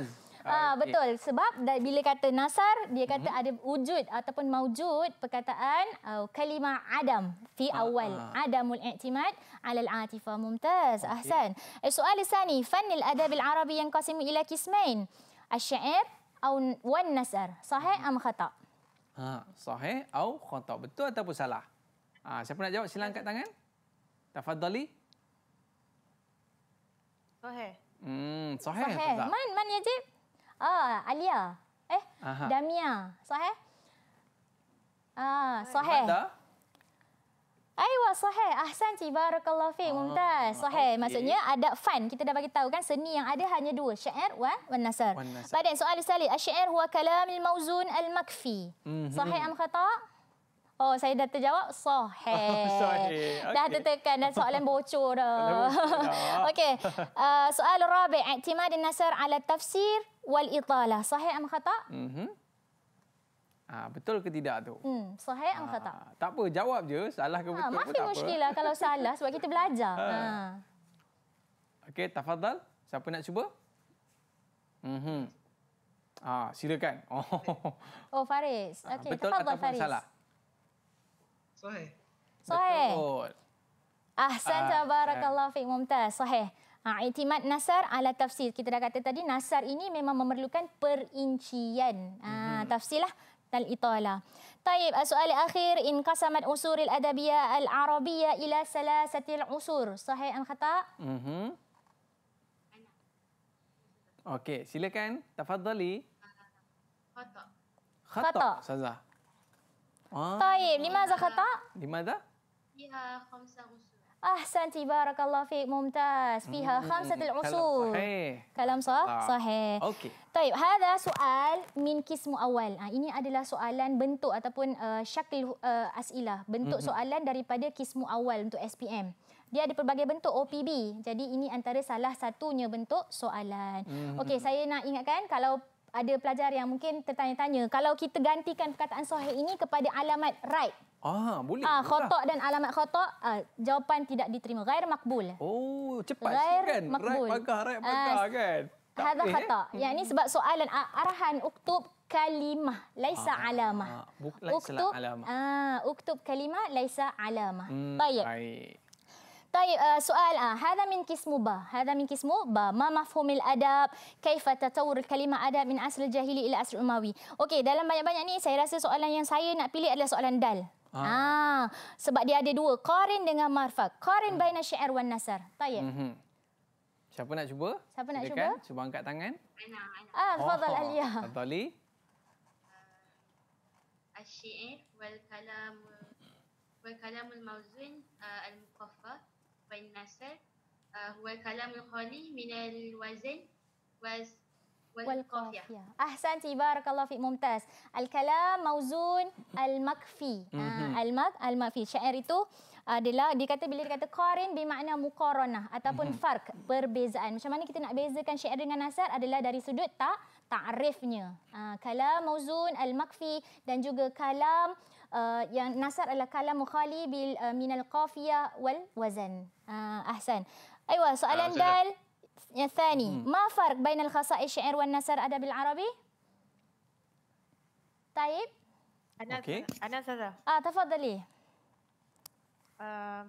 ah okay. betul sebab bila kata nasar dia kata mhm. ada wujud ataupun maujud perkataan kalimah adam fi awal ah. adamul i'timad alal atifa mumtaz okay. ahsan eh, soalan sani al adab al arabi yang qasimu ila kismain asy'ir atau wan nasar sahih am khata ha sahih atau khata betul ataupun salah ha siapa nak jawab sila angkat tangan tafadhali sahih hmm sahih sahih tak? man man yajib ah alia eh Aha. damia sahih ah sahih Manda? Aiwa sahih ahsan tibarakallahu fi ah, mumtaz. Sahih maksudnya ada fan kita dah bagi tahu kan seni yang ada hanya dua syair wa wan nasar. Baik, soalan Ustaz Ali asy'ir huwa al mauzun al makfi. Mhm. Sahih am khata? Oh saya dah terjawab sahih. [laughs] Dah tertekan dan soalan bocor dah. [laughs] Okey. soalan uh, soal rabi' i'timad an nasar ala tafsir wal itala. Sahih am khata? Mhm. Ha, betul ke tidak tu? Hmm, sahih atau ah, khata? Tak apa, jawab je. Salah ke ha, betul maafi pun tak apa. Maafi kalau salah sebab kita belajar. Ha. ha. Okey, tafadhal. Siapa nak cuba? Mm-hmm. Ha, silakan. [laughs] Oh, oh Faris. Okey, ha, tafadhal Faris. Salah. Sahih. Sahih. Betul. Ahsan ah, barakallahu eh. fiik mumtaz. Sahih. Ha, nasar ala tafsir. Kita dah kata tadi nasar ini memang memerlukan perincian. Ha, mm-hmm. tafsir lah. الإطالة طيب السؤال الأخير انقسمت عصور الأدبية العربية إلى ثلاثة العصور صحيح أم خطأ؟ مه. أوكي silakan تفضلي خطأ خطأ أستاذة آه. طيب لماذا خطأ؟ لماذا؟ فيها خمسة عصور أحسنت بارك الله فيك ممتاز فيها خمسة العصور كلام صح كلام صح آه. صحيح أوكي. طيب هذا سؤال من كسم أول آه, ini adalah soalan bentuk ataupun uh, شكل أسئلة uh, bentuk mm-hmm. soalan daripada kismu awal untuk SPM dia ada pelbagai bentuk OPB. Jadi ini antara salah satunya bentuk soalan. Mm-hmm. Okey, saya nak ingatkan kalau ada pelajar yang mungkin tertanya-tanya kalau kita gantikan perkataan sahih ini kepada alamat right Ah, boleh. Ah, khotok dan alamat khotok, ah, jawapan tidak diterima. Gair makbul. Oh, cepat Gair kan? Makbul. Raib pagah, raib pagah ah, kan? Hadha eh. Yang ini sebab soalan ah, arahan uktub kalimah, laisa ah, alamah. Ah, buk, laisa uktub, alamah. Ah, uktub kalimah, laisa alamah. Hmm, baik. baik. طيب سؤال آه min kismu ba, با min kismu ba, با ما مفهوم الأدب كيف تطور kalima أدب min asal jahili ila asal umawi. Okey, dalam banyak banyak ni saya rasa soalan yang saya nak pilih adalah soalan dal Ah. ah. sebab dia ada dua Karin dengan marfa Karin hmm. baina syi'r wan nasar tayyib mm -hmm. siapa nak cuba siapa nak Sedekan? cuba cuba angkat tangan ana ah tafadhal oh. alia tafadhali uh, asy'ir wal kalam wal kalamul mawzun uh, al-muqaffa Uh, min al بين النسل هو الكلام الخالي من الوزن والقافية mumtaz. Al الله فيك al makfi, al المكفي al المكفي شعر itu adalah dia kata bila dia kata qarin bermakna muqaranah ataupun mhm. fark perbezaan macam mana kita nak bezakan syair dengan nasar adalah dari sudut tak ta'rifnya ha, kalam mauzun al makfi dan juga kalam yang آه، Nasar يعني كلام خالي آه، من القافية والوزن al-qafiya آه، أيوة سؤال دال الثاني ما فرق بين الخصائص الشعر والنثر أدب العربي؟ طيب أنا أوكي. أنا سادة. آه تفضلي آه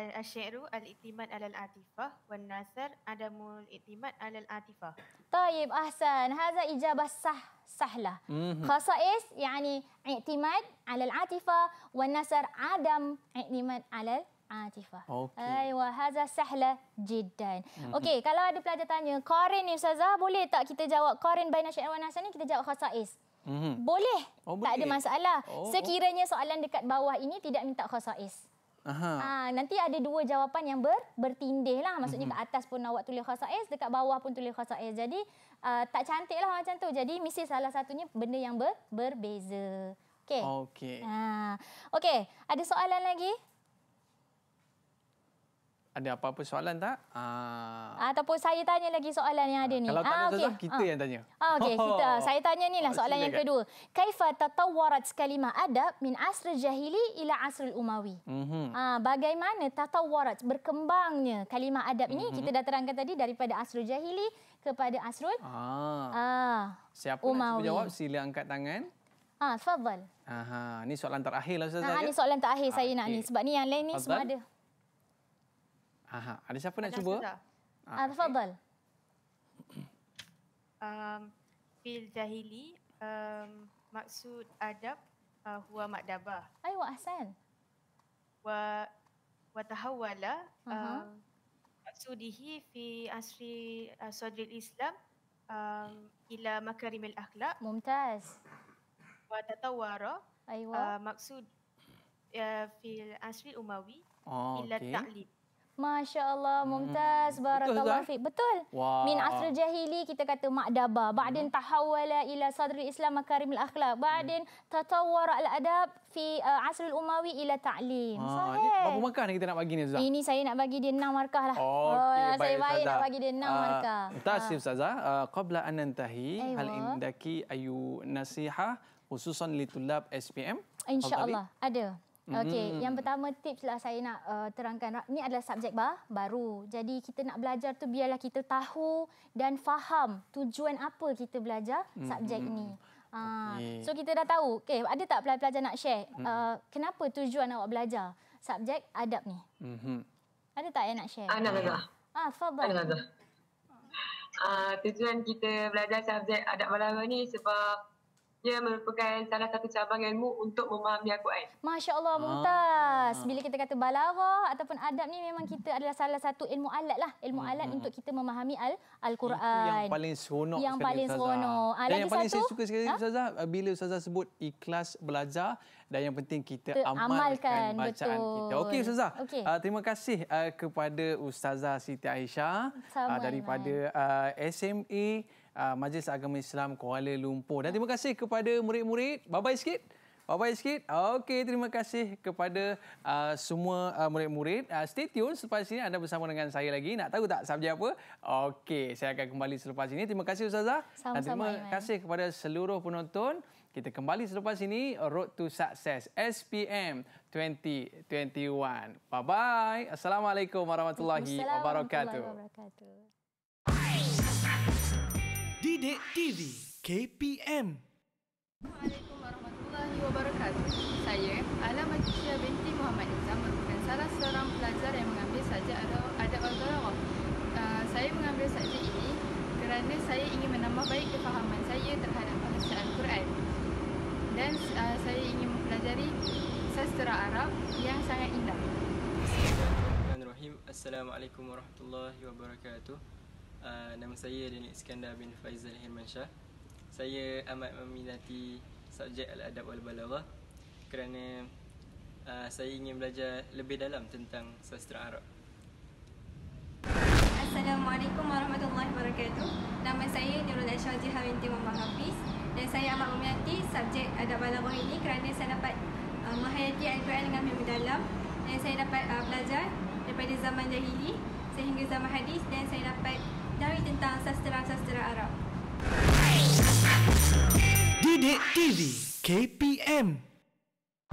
al-asyru al-itimad al atifah wan nasar adamul itimad al atifah. Tayyib ahsan. Hadza ijabah sah sahlah. Mhm. Khasais yani i'timad alal atifah wan nasar adam i'timad al atifah. Okay. Aywa hadza sahlah jiddan. Mhm. Okey, kalau ada pelajar tanya, Korin ni ustazah boleh tak kita jawab Korin bain asyru wan nasar ni kita jawab khasais? Mm-hmm. Boleh. Oh, tak boleh. ada masalah. Oh, oh, Sekiranya soalan dekat bawah ini tidak minta khasais. Oh. Aha. Ha, nanti ada dua jawapan yang ber, bertindih lah. Maksudnya mm-hmm. ke atas pun awak tulis khasais, dekat bawah pun tulis khasais. Jadi uh, tak cantik lah macam tu. Jadi mesti salah satunya benda yang ber, berbeza. Okey. Okey. Ha. Okey. Ada soalan lagi? ada apa-apa soalan tak? Ah. Ataupun saya tanya lagi soalan yang ada ah. ni. Kalau tak ah, ada okay. susah, kita ah. yang tanya. Ah, okey, [laughs] kita. Saya tanya ni lah oh, soalan oh, yang kedua. Kaifa tatawarat kalimah adab min asri jahili ila asri umawi? Mm-hmm. Ah, bagaimana tatawarat berkembangnya kalimah adab mm-hmm. kita dah terangkan tadi daripada asri jahili kepada asrul ah. ah. Siapa umawi. nak jawab sila angkat tangan. Ah, tafadhal. Aha, ni soalan terakhir lah Ustaz. Ah, ni soalan terakhir ah, saya okay. nak ni sebab ni yang lain ni Fadal. semua ada. Aha. Ada siapa Ada nak cuba? Ah, ah, Tafadhal. [clears throat] Um, fil jahili um, maksud adab uh, huwa madabah. Aiwa ahsan. Wa wa tahawwala uh, uh-huh. Um, maksudihi fi asri uh, sadri islam um, ila makarimil akhlak. Mumtaz. Wa tatawara. Uh, maksud uh, fil asri umawi oh, ila okay. ta'lim. Masya Allah, hmm. Mumtaz, hmm. Barakallahu Betul, Betul. Wah. Min asril jahili, kita kata makdaba. Ba'din hmm. tahawwala ila sadri islam makarimil akhlak. Ba'din hmm. tatawwara al-adab fi uh, asril umawi ila ta'lim. Ah, Sahih. Berapa markah ni kita nak bagi ni, Ustaz? Ini saya nak bagi dia enam markah lah. Okay, oh, baik, saya baik nak bagi dia enam uh, markah. Mumtaz, ha. Ustazah. Uh, qabla anantahi, Ewa. hal indaki ayu nasihah khususan li tulab SPM? InsyaAllah, Ada. Okey, mm-hmm. yang pertama tips lah saya nak uh, terangkan. Ini adalah subjek bah, baru. Jadi kita nak belajar tu biarlah kita tahu dan faham tujuan apa kita belajar mm-hmm. subjek hmm. ni. Uh, ah, okay. So kita dah tahu. Okey, ada tak pelajar-pelajar nak share? Mm-hmm. kenapa tujuan awak belajar subjek adab ni? Mm-hmm. Ada tak yang nak share? Ada ana Ah, faham. Ana-ana. Uh, ah, tujuan kita belajar subjek adab balaga ni sebab Ya, merupakan salah satu cabang ilmu untuk memahami Al-Quran. Masya Allah, ah. Mumtaz. Bila kita kata balarah ataupun adab ni memang kita adalah salah satu ilmu alat lah. Ilmu hmm. alat untuk kita memahami Al- Al-Quran. Itu yang paling seronok yang paling Ustazah. Seronok. Ha, dan yang paling satu? saya suka sekali, ha? Eh, bila Ustazah sebut ikhlas belajar dan yang penting kita Ter- amalkan, amalkan bacaan betul. kita. Okey, Ustazah. Okay. Uh, ah, terima kasih uh, kepada Ustazah Siti Aisyah uh, daripada uh, SMA uh, Majlis Agama Islam Kuala Lumpur. Dan terima kasih kepada murid-murid. Bye-bye sikit. Bye-bye sikit. Okey, terima kasih kepada uh, semua ah, murid-murid. Uh, stay tune selepas ini anda bersama dengan saya lagi. Nak tahu tak subjek apa? Okey, saya akan kembali selepas ini. Terima kasih Ustazah. Sama-sama. terima sama, kasih kepada seluruh penonton. Kita kembali selepas ini Road to Success SPM 2021. Bye-bye. Assalamualaikum Warahmatullahi wabarakatuh. Didik TV KPM Assalamualaikum warahmatullahi wabarakatuh Saya Alam Matisya binti Muhammad Izzam merupakan salah seorang pelajar yang mengambil sajak atau ada orang uh, Saya mengambil sajak ini kerana saya ingin menambah baik kefahaman saya terhadap bahasa Al-Quran dan uh, saya ingin mempelajari sastra Arab yang sangat indah Assalamualaikum warahmatullahi wabarakatuh Uh, nama saya Denik Iskandar bin Faizal Hirmansyah. Saya amat meminati subjek Al-Adab Wal-Balawah kerana uh, saya ingin belajar lebih dalam tentang sastra Arab. Assalamualaikum warahmatullahi wabarakatuh. Nama saya Nurul Aisyah Jihar binti Muhammad Hafiz dan saya amat meminati subjek Adab Balawah ini kerana saya dapat uh, menghayati Al-Quran dengan lebih dalam dan saya dapat uh, belajar daripada zaman jahili sehingga zaman hadis dan saya dapat dari tentang sastra-sastra Arab. Didik TV KPM